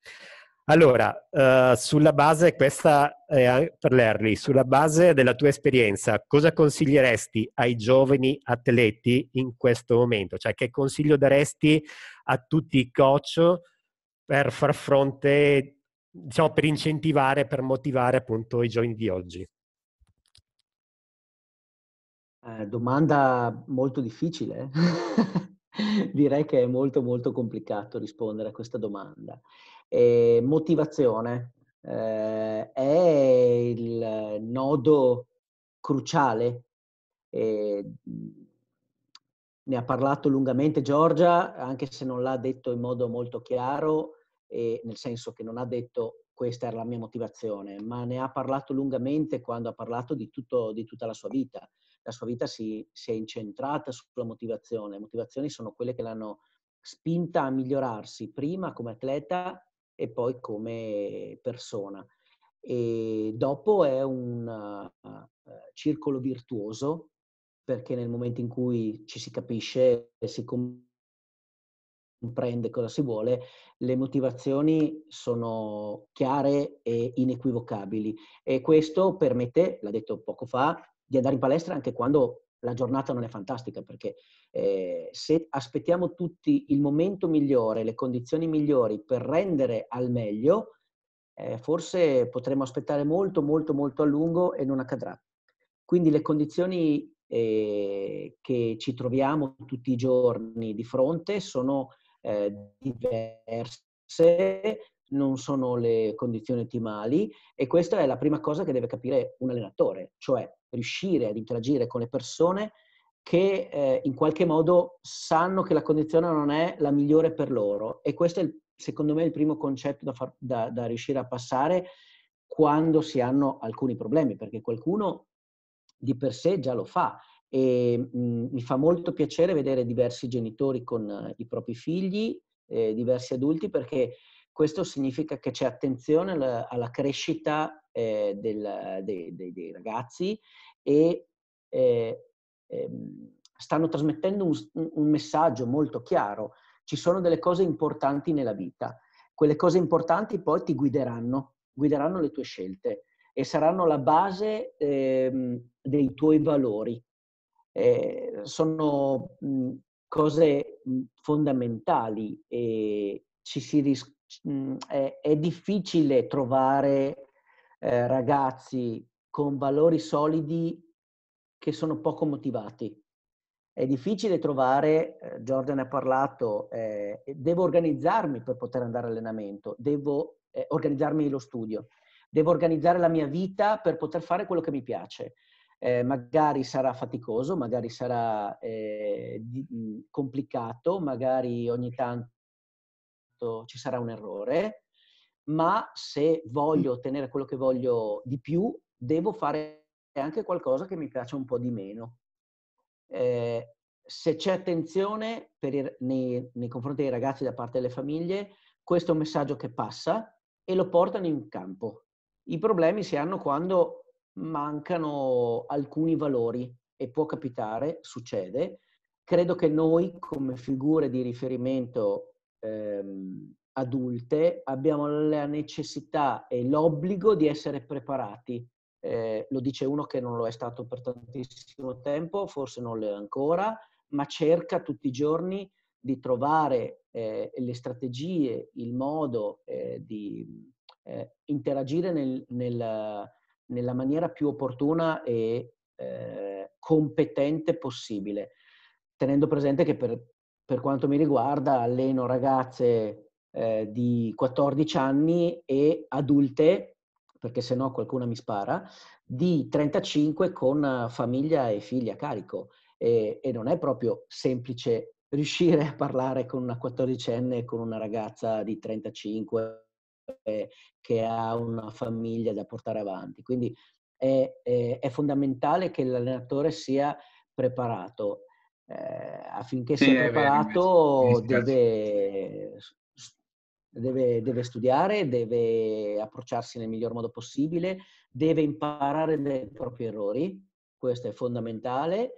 Allora, uh, sulla base, questa è per l'Erli, sulla base della tua esperienza, cosa consiglieresti ai giovani atleti in questo momento? Cioè, che consiglio daresti a tutti i coach per far fronte, diciamo, per incentivare, per motivare appunto i giovani di oggi? Eh, domanda molto difficile. Eh. Direi che è molto molto complicato rispondere a questa domanda. Eh, motivazione eh, è il nodo cruciale. Eh, ne ha parlato lungamente Giorgia, anche se non l'ha detto in modo molto chiaro, nel senso che non ha detto questa era la mia motivazione, ma ne ha parlato lungamente quando ha parlato di, tutto, di tutta la sua vita la sua vita si, si è incentrata sulla motivazione. Le motivazioni sono quelle che l'hanno spinta a migliorarsi prima come atleta e poi come persona. E dopo è un uh, circolo virtuoso perché nel momento in cui ci si capisce e si comprende cosa si vuole, le motivazioni sono chiare e inequivocabili e questo permette, l'ha detto poco fa, di andare in palestra anche quando la giornata non è fantastica, perché eh, se aspettiamo tutti il momento migliore, le condizioni migliori per rendere al meglio, eh, forse potremo aspettare molto, molto, molto a lungo e non accadrà. Quindi le condizioni eh, che ci troviamo tutti i giorni di fronte sono eh, diverse non sono le condizioni ottimali e questa è la prima cosa che deve capire un allenatore, cioè riuscire ad interagire con le persone che eh, in qualche modo sanno che la condizione non è la migliore per loro e questo è il, secondo me il primo concetto da, far, da, da riuscire a passare quando si hanno alcuni problemi, perché qualcuno di per sé già lo fa e mh, mm, mi fa molto piacere vedere diversi genitori con eh, i propri figli, eh, diversi adulti, perché questo significa che c'è attenzione alla, alla crescita eh, del, dei, dei, dei, ragazzi e eh, ehm, stanno trasmettendo un, un messaggio molto chiaro. Ci sono delle cose importanti nella vita. Quelle cose importanti poi ti guideranno, guideranno le tue scelte e saranno la base ehm, dei tuoi valori. Eh, sono mh, cose fondamentali e ci si, ris- mh, è, è, difficile trovare eh, ragazzi con valori solidi che sono poco motivati. È difficile trovare, eh, Giorgia ha parlato, eh, devo organizzarmi per poter andare all'allenamento, devo eh, organizzarmi lo studio, devo organizzare la mia vita per poter fare quello che mi piace. Eh, magari sarà faticoso, magari sarà eh, di, complicato, magari ogni tanto certo ci sarà un errore, ma se voglio ottenere quello che voglio di più, devo fare anche qualcosa che mi piace un po' di meno. Eh, se c'è attenzione il, nei, nei confronti dei ragazzi da parte delle famiglie, questo è un messaggio che passa e lo portano in campo. I problemi si hanno quando mancano alcuni valori e può capitare, succede. Credo che noi come figure di riferimento ehm, adulte abbiamo la necessità e l'obbligo di essere preparati. Eh, lo dice uno che non lo è stato per tantissimo tempo, forse non lo è ancora, ma cerca tutti i giorni di trovare eh, le strategie, il modo eh, di eh, interagire nel, nel, nella maniera più opportuna e eh, competente possibile, tenendo presente che per per quanto mi riguarda alleno ragazze eh, di 14 anni e adulte, perché se no qualcuna mi spara, di 35 con eh, famiglia e figli a carico. E, e non è proprio semplice riuscire a parlare con una 14enne e con una ragazza di 35 eh, che ha una famiglia da portare avanti. Quindi è, è, è fondamentale che l'allenatore sia preparato eh, affinché sì, sia preparato vero, deve, deve, deve, studiare, deve approcciarsi nel miglior modo possibile, deve imparare dai propri errori, questo è fondamentale,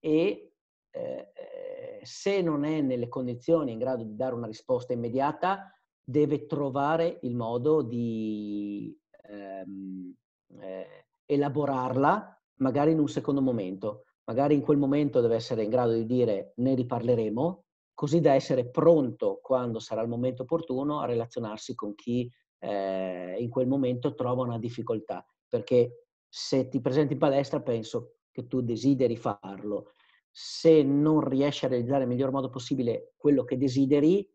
e eh, eh, se non è nelle condizioni in grado di dare una risposta immediata, deve trovare il modo di ehm, eh, elaborarla magari in un secondo momento magari in quel momento deve essere in grado di dire ne riparleremo, così da essere pronto quando sarà il momento opportuno a relazionarsi con chi eh, in quel momento trova una difficoltà. Perché se ti presenti in palestra penso che tu desideri farlo, se non riesci a realizzare nel miglior modo possibile quello che desideri,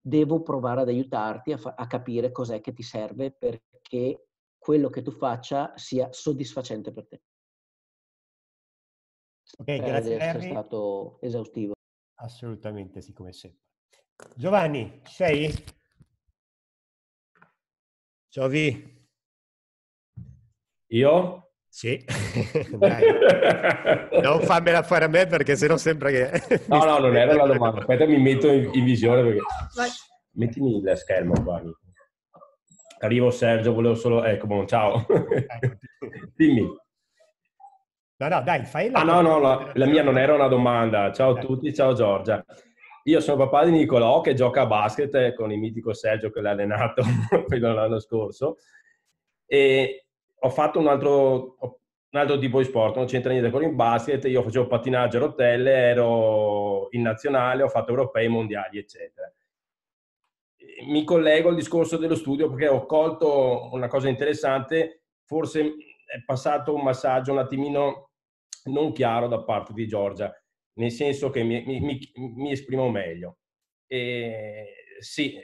devo provare ad aiutarti a, fa- a capire cos'è che ti serve perché quello che tu faccia sia soddisfacente per te. Ok, grazie Larry. È stato esaustivo. Assolutamente sì, come sempre. Giovanni, sei? sei? Vi. Io? Sì, non fammela fare a me perché sennò sembra che... no, no, non era la domanda. Aspetta, mi metto in, in visione perché... Vai. Mettimi la schermo, Giovanni. Arrivo Sergio, volevo solo... Ecco, buon ciao. Ecco. Dimmi. No, no, dai, fai la Ah, no, no, la, la mia non era una domanda. Ciao a tutti, ciao Giorgia. Io sono papà di Nicolò che gioca a basket con il mitico Sergio che l'ha allenato fino all'anno scorso e ho fatto un altro, un altro tipo di sport, non c'entra niente con il basket, io facevo pattinaggio a rotelle, ero in nazionale, ho fatto europei, mondiali, eccetera. Mi collego al discorso dello studio perché ho colto una cosa interessante, forse è passato un massaggio un attimino non chiaro da parte di Giorgia, nel senso che mi, mi, mi esprimo meglio. E, sì,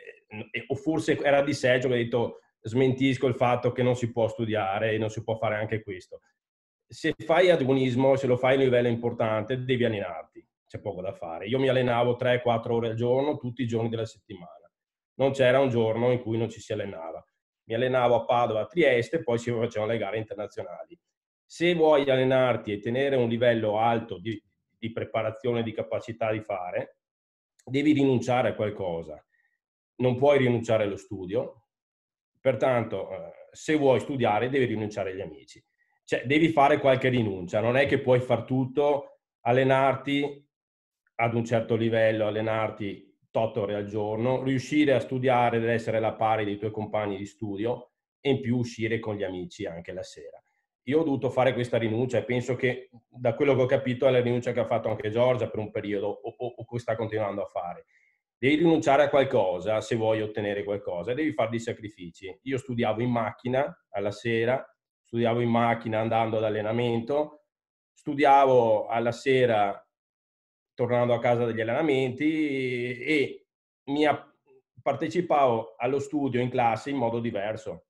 o forse era di Sergio che ha detto smentisco il fatto che non si può studiare e non si può fare anche questo. Se fai agonismo, se lo fai a livello importante, devi allenarti, c'è poco da fare. Io mi allenavo 3-4 ore al giorno, tutti i giorni della settimana. Non c'era un giorno in cui non ci si allenava. Mi allenavo a Padova, a Trieste, poi si facevano le gare internazionali. Se vuoi allenarti e tenere un livello alto di, di preparazione, di capacità di fare, devi rinunciare a qualcosa. Non puoi rinunciare allo studio, pertanto eh, se vuoi studiare devi rinunciare agli amici. Cioè devi fare qualche rinuncia, non è che puoi far tutto, allenarti ad un certo livello, allenarti 8 ore al giorno, riuscire a studiare ed essere alla pari dei tuoi compagni di studio e in più uscire con gli amici anche la sera io ho dovuto fare questa rinuncia e penso che da quello che ho capito è la rinuncia che ha fatto anche Giorgia per un periodo o, o, o sta continuando a fare. Devi rinunciare a qualcosa se vuoi ottenere qualcosa, devi fare dei sacrifici. Io studiavo in macchina alla sera, studiavo in macchina andando ad allenamento, studiavo alla sera tornando a casa dagli allenamenti e mi partecipavo allo studio in classe in modo diverso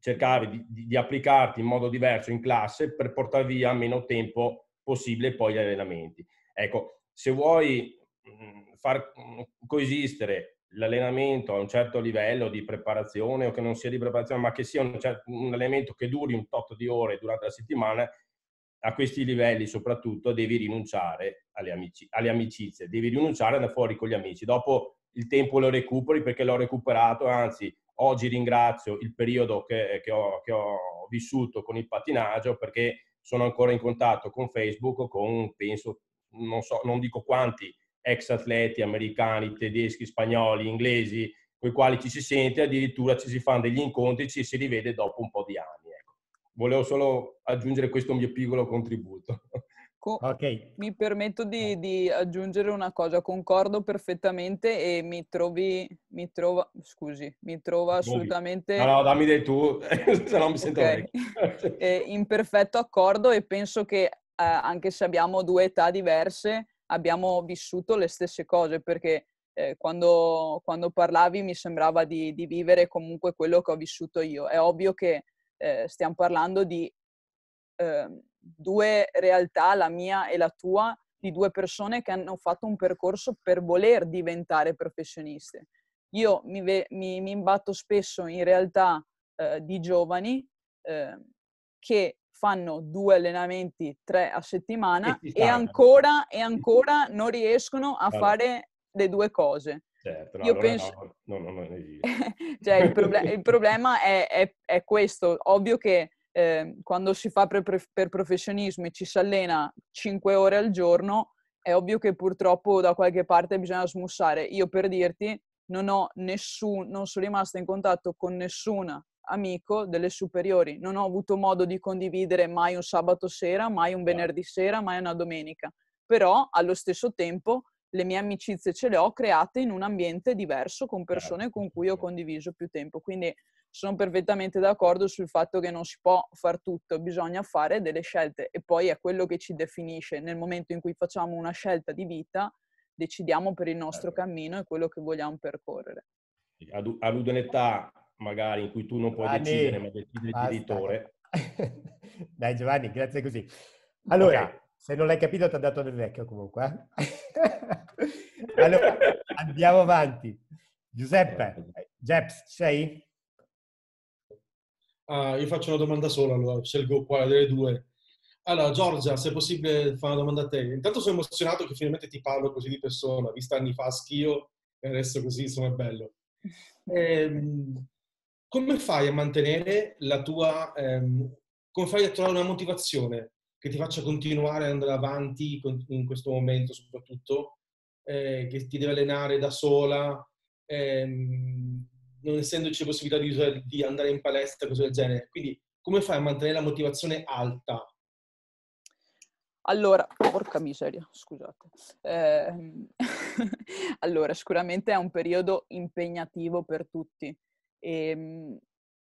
cercare di, di, applicarti in modo diverso in classe per portare via meno tempo possibile poi gli allenamenti. Ecco, se vuoi mm, far mm, coesistere l'allenamento a un certo livello di preparazione o che non sia di preparazione, ma che sia un, certo, un allenamento che duri un tot di ore durante la settimana, a questi livelli soprattutto devi rinunciare alle, amici, alle amicizie, devi rinunciare ad andare fuori con gli amici. Dopo il tempo lo recuperi perché l'ho recuperato, anzi oggi ringrazio il periodo che, che, ho, che ho vissuto con il pattinaggio perché sono ancora in contatto con Facebook, con penso, non so, non dico quanti ex atleti americani, tedeschi, spagnoli, inglesi, con i quali ci si sente, addirittura ci si fanno degli incontri, ci si rivede dopo un po' di anni. Ecco. Volevo solo aggiungere questo mio piccolo contributo. Co- ecco, okay. Mi permetto di, di, aggiungere una cosa, concordo perfettamente e mi trovi, mi trova, scusi, mi trova assolutamente... No, no, dammi dei tu, se no mi sento okay. Eh, in perfetto accordo e penso che eh, anche se abbiamo due età diverse abbiamo vissuto le stesse cose perché eh, quando, quando, parlavi mi sembrava di, di, vivere comunque quello che ho vissuto io. È ovvio che eh, stiamo parlando di ehm, due realtà, la mia e la tua, di due persone che hanno fatto un percorso per voler diventare professioniste. Io mi, ve- mi, mi imbatto spesso in realtà eh, di giovani eh, che fanno due allenamenti, tre a settimana e, e, ancora, e ancora, non riescono a allora. fare le due cose. Certo, Io allora penso... no, no, no, no. cioè, il, proble- il problema è, è, è questo. Ovvio che eh, quando si fa per, per professionismo e ci si allena 5 ore al giorno, è ovvio che purtroppo da qualche parte bisogna smussare. Io per dirti, non, ho nessun, non sono rimasta in contatto con nessun amico delle superiori, non ho avuto modo di condividere mai un sabato sera, mai un venerdì sera, mai una domenica. Però allo stesso tempo le mie amicizie ce le ho create in un ambiente diverso con persone con cui ho condiviso più tempo. Quindi sono perfettamente d'accordo sul fatto che non si può far tutto, bisogna fare delle scelte e poi è quello che ci definisce. Nel momento in cui facciamo una scelta di vita, decidiamo per il nostro certo. cammino e quello che vogliamo percorrere. Alludo un'età magari in cui tu non puoi Giovanni, decidere, ma decide il genitore. Dai Giovanni, grazie così. Allora, okay. se non l'hai capito ti ha dato del vecchio comunque. Eh. allora, andiamo avanti. Giuseppe, Geps, certo. sei? Uh, io faccio una domanda sola, allora scelgo quale delle due. Allora, Giorgia, se è possibile fa una domanda a te. Intanto sono emozionato che finalmente ti parlo così di persona, vista anni fa schio e adesso così, insomma, è bello. Ehm, come fai a mantenere la tua... Ehm, come fai a trovare una motivazione che ti faccia continuare ad andare avanti in questo momento soprattutto, eh, che ti deve allenare da sola? Ehm, non essendoci possibilità di, di andare in palestra, cose del genere. Quindi come fai a mantenere la motivazione alta? Allora, porca miseria, scusate. Eh, allora, sicuramente è un periodo impegnativo per tutti. E, ehm,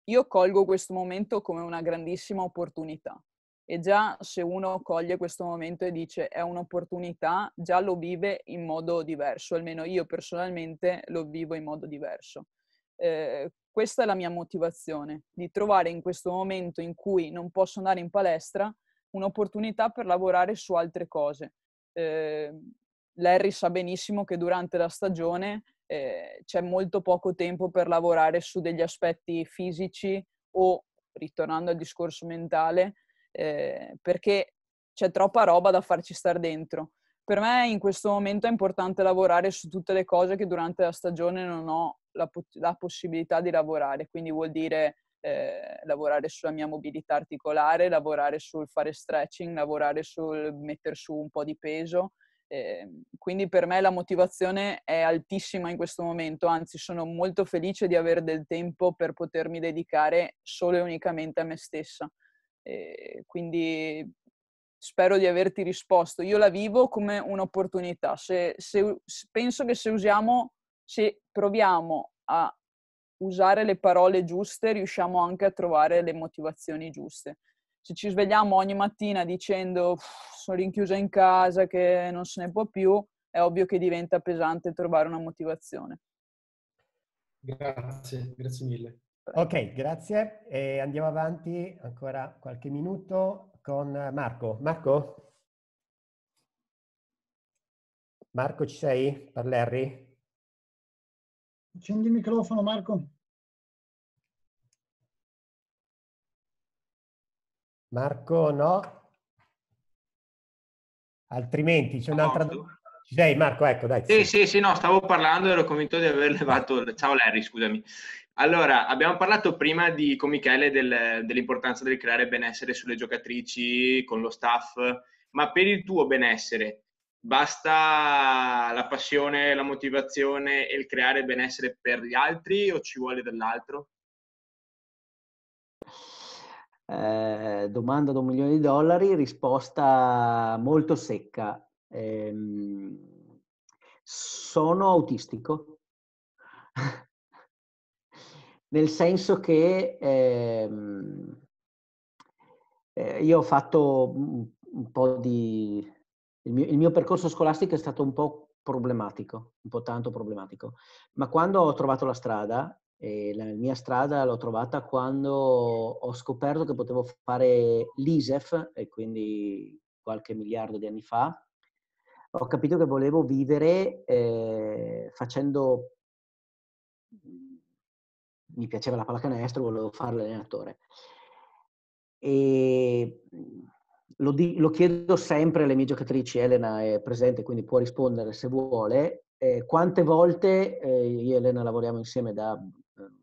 io colgo questo momento come una grandissima opportunità. E già se uno coglie questo momento e dice è un'opportunità, già lo vive in modo diverso, almeno io personalmente lo vivo in modo diverso. Eh, questa è la mia motivazione, di trovare in questo momento in cui non posso andare in palestra un'opportunità per lavorare su altre cose. Eh, Larry sa benissimo che durante la stagione eh, c'è molto poco tempo per lavorare su degli aspetti fisici o, ritornando al discorso mentale, eh, perché c'è troppa roba da farci stare dentro. Per me in questo momento è importante lavorare su tutte le cose che durante la stagione non ho la, la possibilità di lavorare, quindi vuol dire eh, lavorare sulla mia mobilità articolare, lavorare sul fare stretching, lavorare sul mettere su un po' di peso. Eh, quindi per me la motivazione è altissima in questo momento, anzi sono molto felice di avere del tempo per potermi dedicare solo e unicamente a me stessa. Eh, quindi spero di averti risposto. Io la vivo come un'opportunità. Se, se, penso che se usiamo, se proviamo a usare le parole giuste, riusciamo anche a trovare le motivazioni giuste. Se ci svegliamo ogni mattina dicendo sono rinchiusa in casa, che non se ne può più, è ovvio che diventa pesante trovare una motivazione. Grazie, grazie mille. Ok, grazie. E andiamo avanti ancora qualche minuto con Marco. Marco? Marco ci sei per Larry? Accendi il microfono Marco. Marco no? Altrimenti c'è un'altra domanda. Ci sei Marco? Ecco, dai. Sì, sì, sì, no, stavo parlando, ero convinto di aver levato... Ciao Larry, scusami. Allora, abbiamo parlato prima di, con Michele del, dell'importanza del creare benessere sulle giocatrici, con lo staff, ma per il tuo benessere basta la passione, la motivazione e il creare benessere per gli altri o ci vuole dell'altro? Eh, domanda da un milione di dollari, risposta molto secca. Ehm, sono autistico, nel senso che ehm, eh, io ho fatto un po' di... Il mio, il mio, percorso scolastico è stato un po' problematico, un po' tanto problematico, ma quando ho trovato la strada, e la mia strada l'ho trovata quando ho scoperto che potevo fare l'ISEF, e quindi qualche miliardo di anni fa, ho capito che volevo vivere eh, facendo... Mi piaceva la pallacanestro, volevo fare l'allenatore. E mm, lo, di, lo, chiedo sempre alle mie giocatrici, Elena è presente quindi può rispondere se vuole, eh, quante volte eh, io e Elena lavoriamo insieme da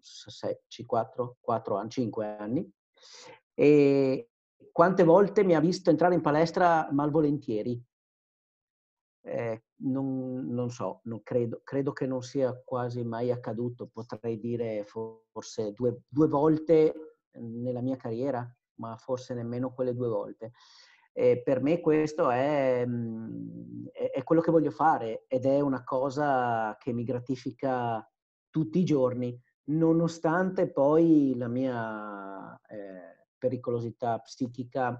6, 4, 4 anni, 5 anni, e quante volte mi ha visto entrare in palestra malvolentieri, eh, non, non, so, non credo, credo, che non sia quasi mai accaduto, potrei dire forse due, due, volte mhmm, nella mia carriera, ma forse nemmeno quelle due volte. E per me questo mhmm, è, è quello che voglio fare ed è una cosa che mi gratifica tutti i giorni, nonostante poi la mia eh, pericolosità psichica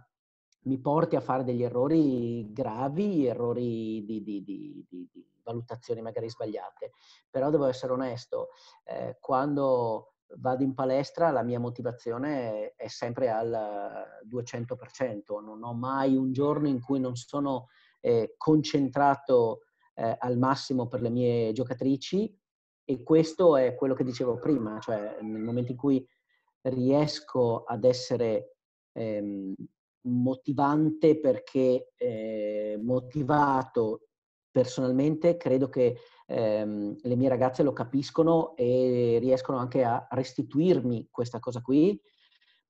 mi porti a fare degli errori gravi, errori di, di, di, di valutazioni magari sbagliate. Però devo essere onesto, eh, quando vado in palestra la mia motivazione è, è sempre al 200%, non ho mai un giorno in cui non sono eh, concentrato eh, al massimo per le mie giocatrici e questo è quello che dicevo prima, cioè nel momento in cui riesco ad essere ehm, motivante perché eh, motivato personalmente credo che ehm, le mie ragazze lo capiscono e riescono anche a restituirmi questa cosa qui.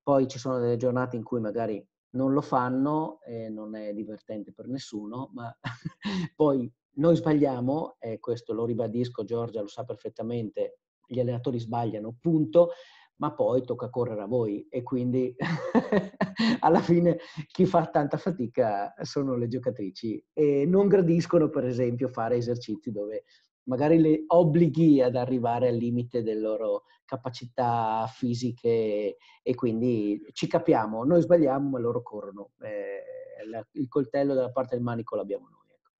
Poi ci sono delle giornate in cui magari non lo fanno e non è divertente per nessuno, ma poi noi sbagliamo, e questo lo ribadisco, Giorgia lo sa perfettamente, gli allenatori sbagliano, punto, ma poi tocca correre a voi e quindi alla fine chi fa tanta fatica sono le giocatrici e non gradiscono per esempio fare esercizi dove magari le obblighi ad arrivare al limite delle loro capacità fisiche e quindi ci capiamo, noi sbagliamo ma loro corrono, eh, il coltello dalla parte del manico l'abbiamo noi. Ecco.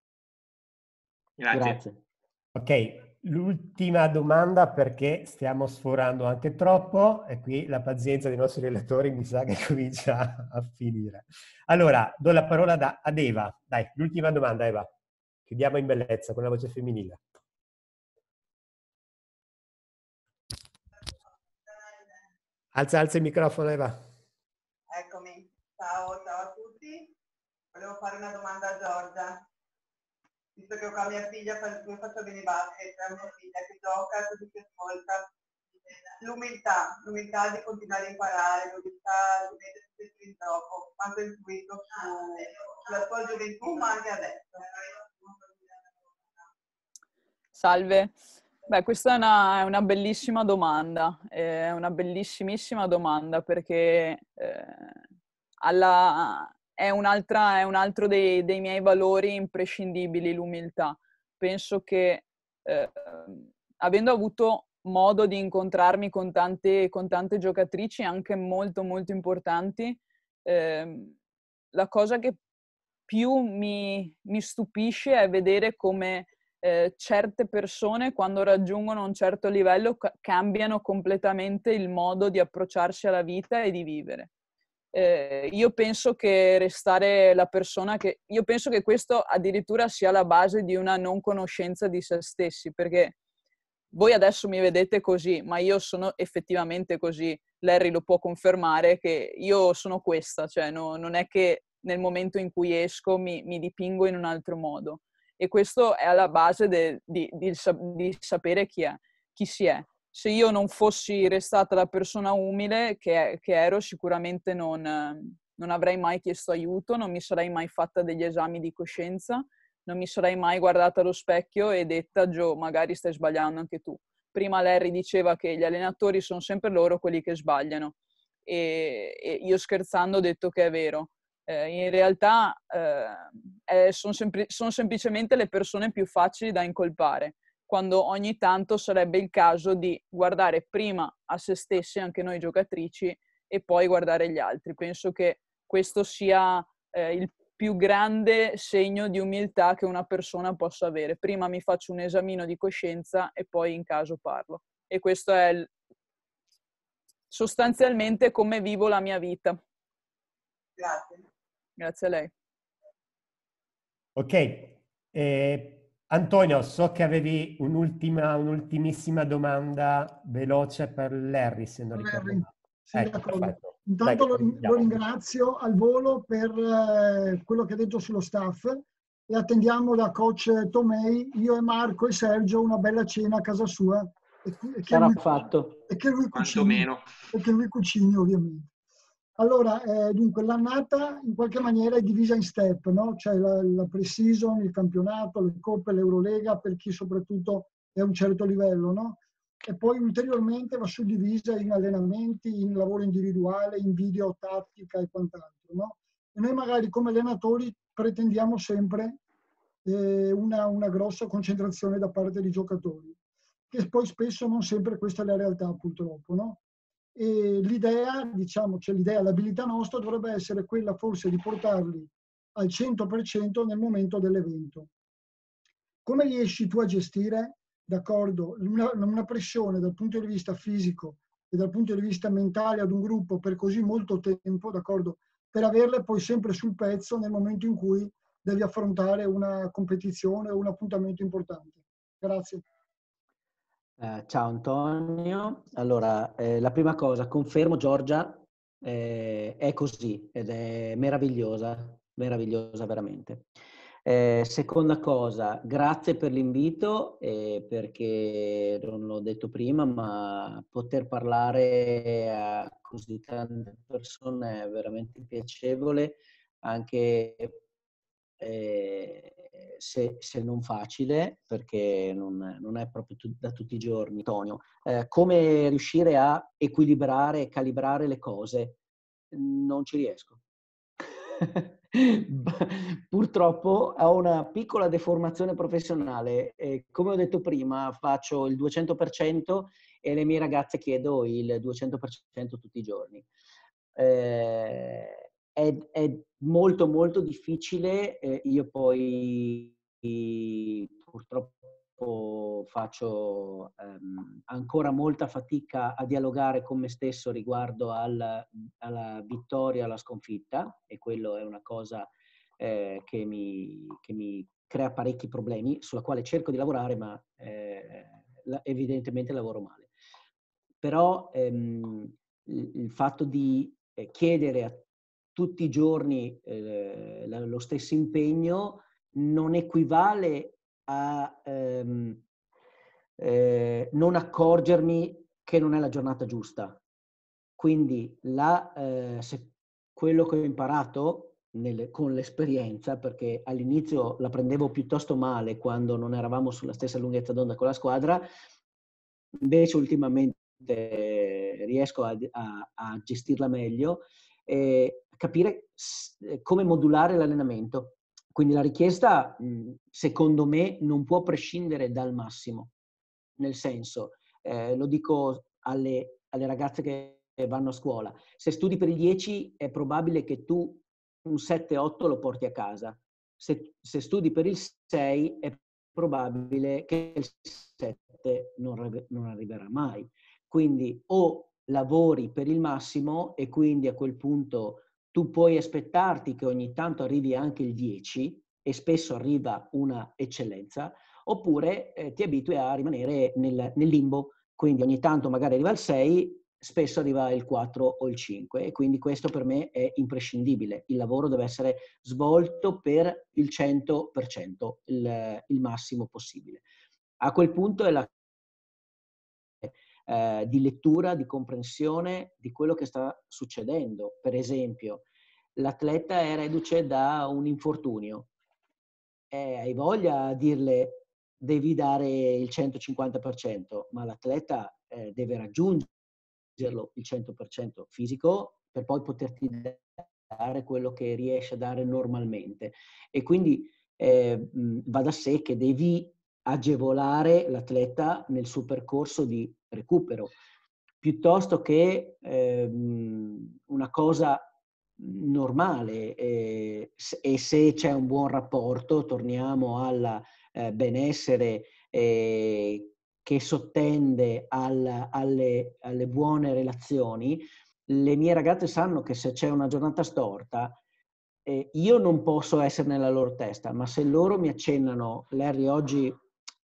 Grazie. Grazie. Ok, L'ultima domanda perché stiamo sforando anche troppo e qui la pazienza dei nostri relatori mi sa che comincia a finire. Allora, do la parola da, ad Eva. Dai, l'ultima domanda Eva. Chiudiamo in bellezza con la voce femminile. Alza, alza il microfono Eva. Eccomi, ciao, ciao a tutti. Volevo fare una domanda a Giorgia visto che ho mia figlia, io faccio bene basket, è mia figlia che gioca, così si ascolta. L'umiltà, l'umiltà di continuare a imparare, l'umiltà di mettersi in gioco, quanto influito ah, sulla sua gioventù, ma anche adesso. Salve. Beh, questa è una, è una bellissima domanda, è una bellissimissima domanda perché eh, alla, è, è un altro dei, dei, miei valori imprescindibili, l'umiltà. Penso che eh, avendo avuto modo di incontrarmi con tante, con tante giocatrici, anche molto molto importanti, eh, la cosa che più mi, mi stupisce è vedere come eh, certe persone quando raggiungono un certo livello ca- cambiano completamente il modo di approcciarsi alla vita e di vivere eh, io penso che restare la persona che... Io penso che questo addirittura sia la base di una non conoscenza di se stessi, perché voi adesso mi vedete così, ma io sono effettivamente così. Larry lo può confermare che io sono questa, cioè no, non è che nel momento in cui esco mi, mi, dipingo in un altro modo. E questo è alla base de, di, di, di, sapere chi è, chi si è se io non fossi restata la persona umile che, che ero, sicuramente non, non, avrei mai chiesto aiuto, non mi sarei mai fatta degli esami di coscienza, non mi sarei mai guardata allo specchio e detta, Gio, magari stai sbagliando anche tu. Prima Larry diceva che gli allenatori sono sempre loro quelli che sbagliano e, e io scherzando ho detto che è vero. Eh, in realtà eh, sono sempl- son semplicemente le persone più facili da incolpare quando ogni tanto sarebbe il caso di guardare prima a se stesse, anche noi giocatrici, e poi guardare gli altri. Penso che questo sia eh, il più grande segno di umiltà che una persona possa avere. Prima mi faccio un esamino di coscienza e poi in caso parlo. E questo è il... sostanzialmente come vivo la mia vita. Grazie. Grazie a lei. Ok, eh, Antonio, so che avevi un'ultima, un'ultimissima domanda veloce per Larry, se non ricordo male. Sì, ecco, Intanto Dai, lo, lo, ringrazio al volo per eh, quello che ha detto sullo staff e attendiamo da coach Tomei, io e Marco e Sergio, una bella cena a casa sua. E, e che Sarà lui, fatto. E che lui cucini, E che lui cucini ovviamente. Allora, eh, dunque, l'annata in qualche maniera è divisa in step, no? Cioè la, la pre-season, il campionato, le coppe, l'Eurolega, per chi soprattutto è a un certo livello, no? E poi ulteriormente va suddivisa in allenamenti, in lavoro individuale, in video, tattica e quant'altro, no? E noi magari come allenatori pretendiamo sempre eh, una, una grossa concentrazione da parte dei giocatori, che poi spesso non sempre questa è la realtà, purtroppo, no? l'idea, diciamo, cioè l'idea, l'abilità nostra dovrebbe essere quella forse di portarli al 100% nel momento dell'evento. Come riesci tu a gestire, d'accordo, una, una pressione dal punto di vista fisico e dal punto di vista mentale ad un gruppo per così molto tempo, d'accordo, per averle poi sempre sul pezzo nel momento in cui devi affrontare una competizione o un appuntamento importante. Grazie. Eh, ciao Antonio. Allora, eh, la prima cosa, confermo Giorgia, eh, è così ed è meravigliosa, meravigliosa veramente. Eh, seconda cosa, grazie per l'invito perché non l'ho detto prima, ma poter parlare a così tante persone è veramente piacevole, anche eh, eh, se, se non facile, perché non, non è proprio tu, da tutti i giorni, Tonio. eh, come riuscire a equilibrare e calibrare le cose? Non ci riesco. Purtroppo ho una piccola deformazione professionale. E come ho detto prima, faccio il 200% e le mie ragazze chiedo il 200% tutti i giorni. Eh, è, è molto molto difficile, eh, io poi purtroppo faccio ehm, ancora molta fatica a dialogare con me stesso riguardo al, alla vittoria, alla sconfitta e quello è una cosa eh, che, mi, che, mi, crea parecchi problemi, sulla quale cerco di lavorare ma eh, evidentemente lavoro male. Però ehm, il fatto di eh, chiedere a tutti i giorni eh, lo stesso impegno non equivale a ehm, eh, non accorgermi che non è la giornata giusta. Quindi la, eh, quello che ho imparato nel, con l'esperienza, perché all'inizio la prendevo piuttosto male quando non eravamo sulla stessa lunghezza d'onda con la squadra, invece ultimamente riesco a, a, a gestirla meglio. E, capire eh, come modulare l'allenamento. Quindi la richiesta, mm, secondo me, non può prescindere dal massimo. Nel senso, eh, lo dico alle, alle ragazze che vanno a scuola, se studi per il 10 è probabile che tu un 7-8 lo porti a casa. Se, se, studi per il 6 è probabile che il 7 non, non, arriverà mai. Quindi o lavori per il massimo e quindi a quel punto tu puoi aspettarti che ogni tanto arrivi anche il 10 e spesso arriva una eccellenza, oppure eh, ti abitui a rimanere nel, nel, limbo, quindi ogni tanto magari arriva il 6, spesso arriva il 4 o il 5 e quindi questo per me è imprescindibile, il lavoro deve essere svolto per il 100%, il, il massimo possibile. A quel punto è la eh, di lettura, di comprensione di quello che sta succedendo. Per esempio, l'atleta è reduce da un infortunio. Eh, hai voglia a dirle devi dare il 150%, ma l'atleta eh, deve raggiungerlo il 100% fisico per poi poterti dare quello che riesce a dare normalmente. E quindi eh, va da sé che devi agevolare l'atleta nel suo percorso di recupero, piuttosto che ehm, una cosa normale eh, e se c'è un buon rapporto, torniamo al eh, benessere eh, che sottende al, alle, alle buone relazioni, le mie ragazze sanno che se c'è una giornata storta, eh, io non posso essere nella loro testa, ma se loro mi accennano, Larry oggi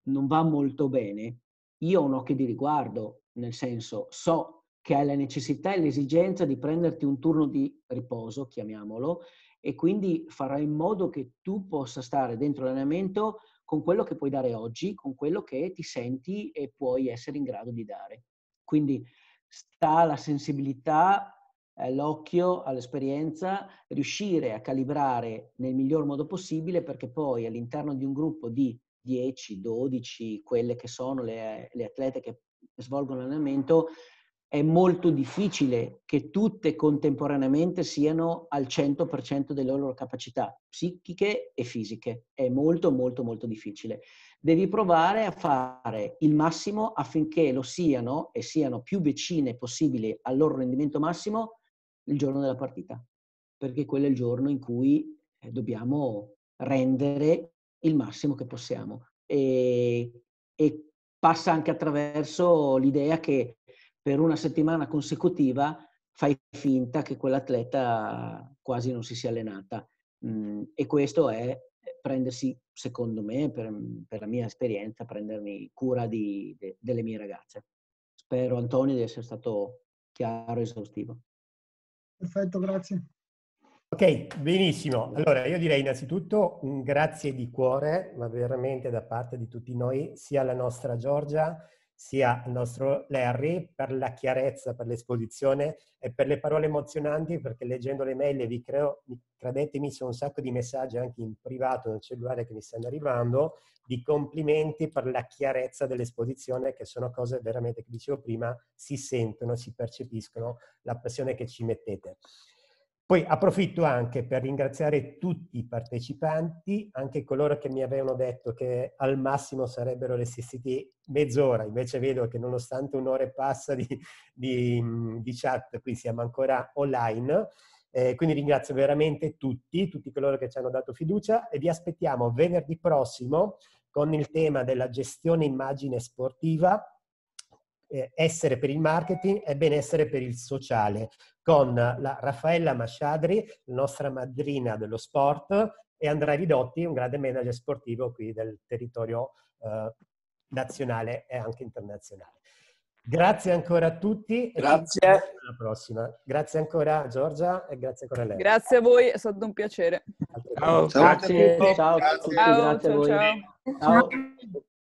non va molto bene, io ho un occhio di riguardo, nel senso so che hai la necessità e l'esigenza di prenderti un turno di riposo, chiamiamolo, e quindi farai in modo che tu possa stare dentro l'allenamento con quello che puoi dare oggi, con quello che ti senti e puoi essere in grado di dare. Quindi sta la sensibilità, eh, l'occhio all'esperienza, riuscire a calibrare nel miglior modo possibile perché poi all'interno di un gruppo di 10, 12, quelle che sono le, le atlete che svolgono l'allenamento, è molto difficile che tutte contemporaneamente siano al 100% delle loro capacità psichiche e fisiche. È molto, molto, molto difficile. Devi provare a fare il massimo affinché lo siano e siano più vicine possibili al loro rendimento massimo il giorno della partita, perché quello è il giorno in cui eh, dobbiamo rendere il massimo che possiamo. E, e passa anche attraverso l'idea che per una settimana consecutiva fai finta che quell'atleta quasi non si sia allenata. Mm, e questo è eh, prendersi, secondo me, per, mm, per la mia esperienza, prendermi cura di, de, delle mie ragazze. Spero, Antonio, di essere stato chiaro e esaustivo. Perfetto, grazie. Ok, benissimo. Allora io direi innanzitutto un grazie di cuore, ma veramente da parte di tutti noi, sia la nostra Giorgia sia il nostro Larry per la chiarezza, per l'esposizione e per le parole emozionanti, perché leggendo le mail vi creo, credetemi, sono un sacco di messaggi anche in privato nel cellulare che mi stanno arrivando, di complimenti per la chiarezza dell'esposizione, che sono cose veramente che dicevo prima, si sentono, si percepiscono, la passione che ci mettete. Poi approfitto anche per ringraziare tutti i partecipanti, anche coloro che mi avevano detto che al massimo sarebbero resistiti mezz'ora, invece vedo che nonostante un'ora e passa di, di, di chat, qui siamo ancora online. Eh, quindi ringrazio veramente tutti, tutti coloro che ci hanno dato fiducia e vi aspettiamo venerdì prossimo con il tema della gestione immagine sportiva eh, essere per il marketing e benessere per il sociale con la Raffaella Masciadri, nostra madrina dello sport, e Andrea Ridotti, un grande manager sportivo qui del territorio eh, nazionale e anche internazionale. Grazie ancora a tutti. Grazie. alla prossima. Grazie ancora Giorgia e grazie ancora a lei. Grazie a voi, è stato un piacere. Ciao, ciao, grazie. ciao, grazie. ciao, ciao, ciao.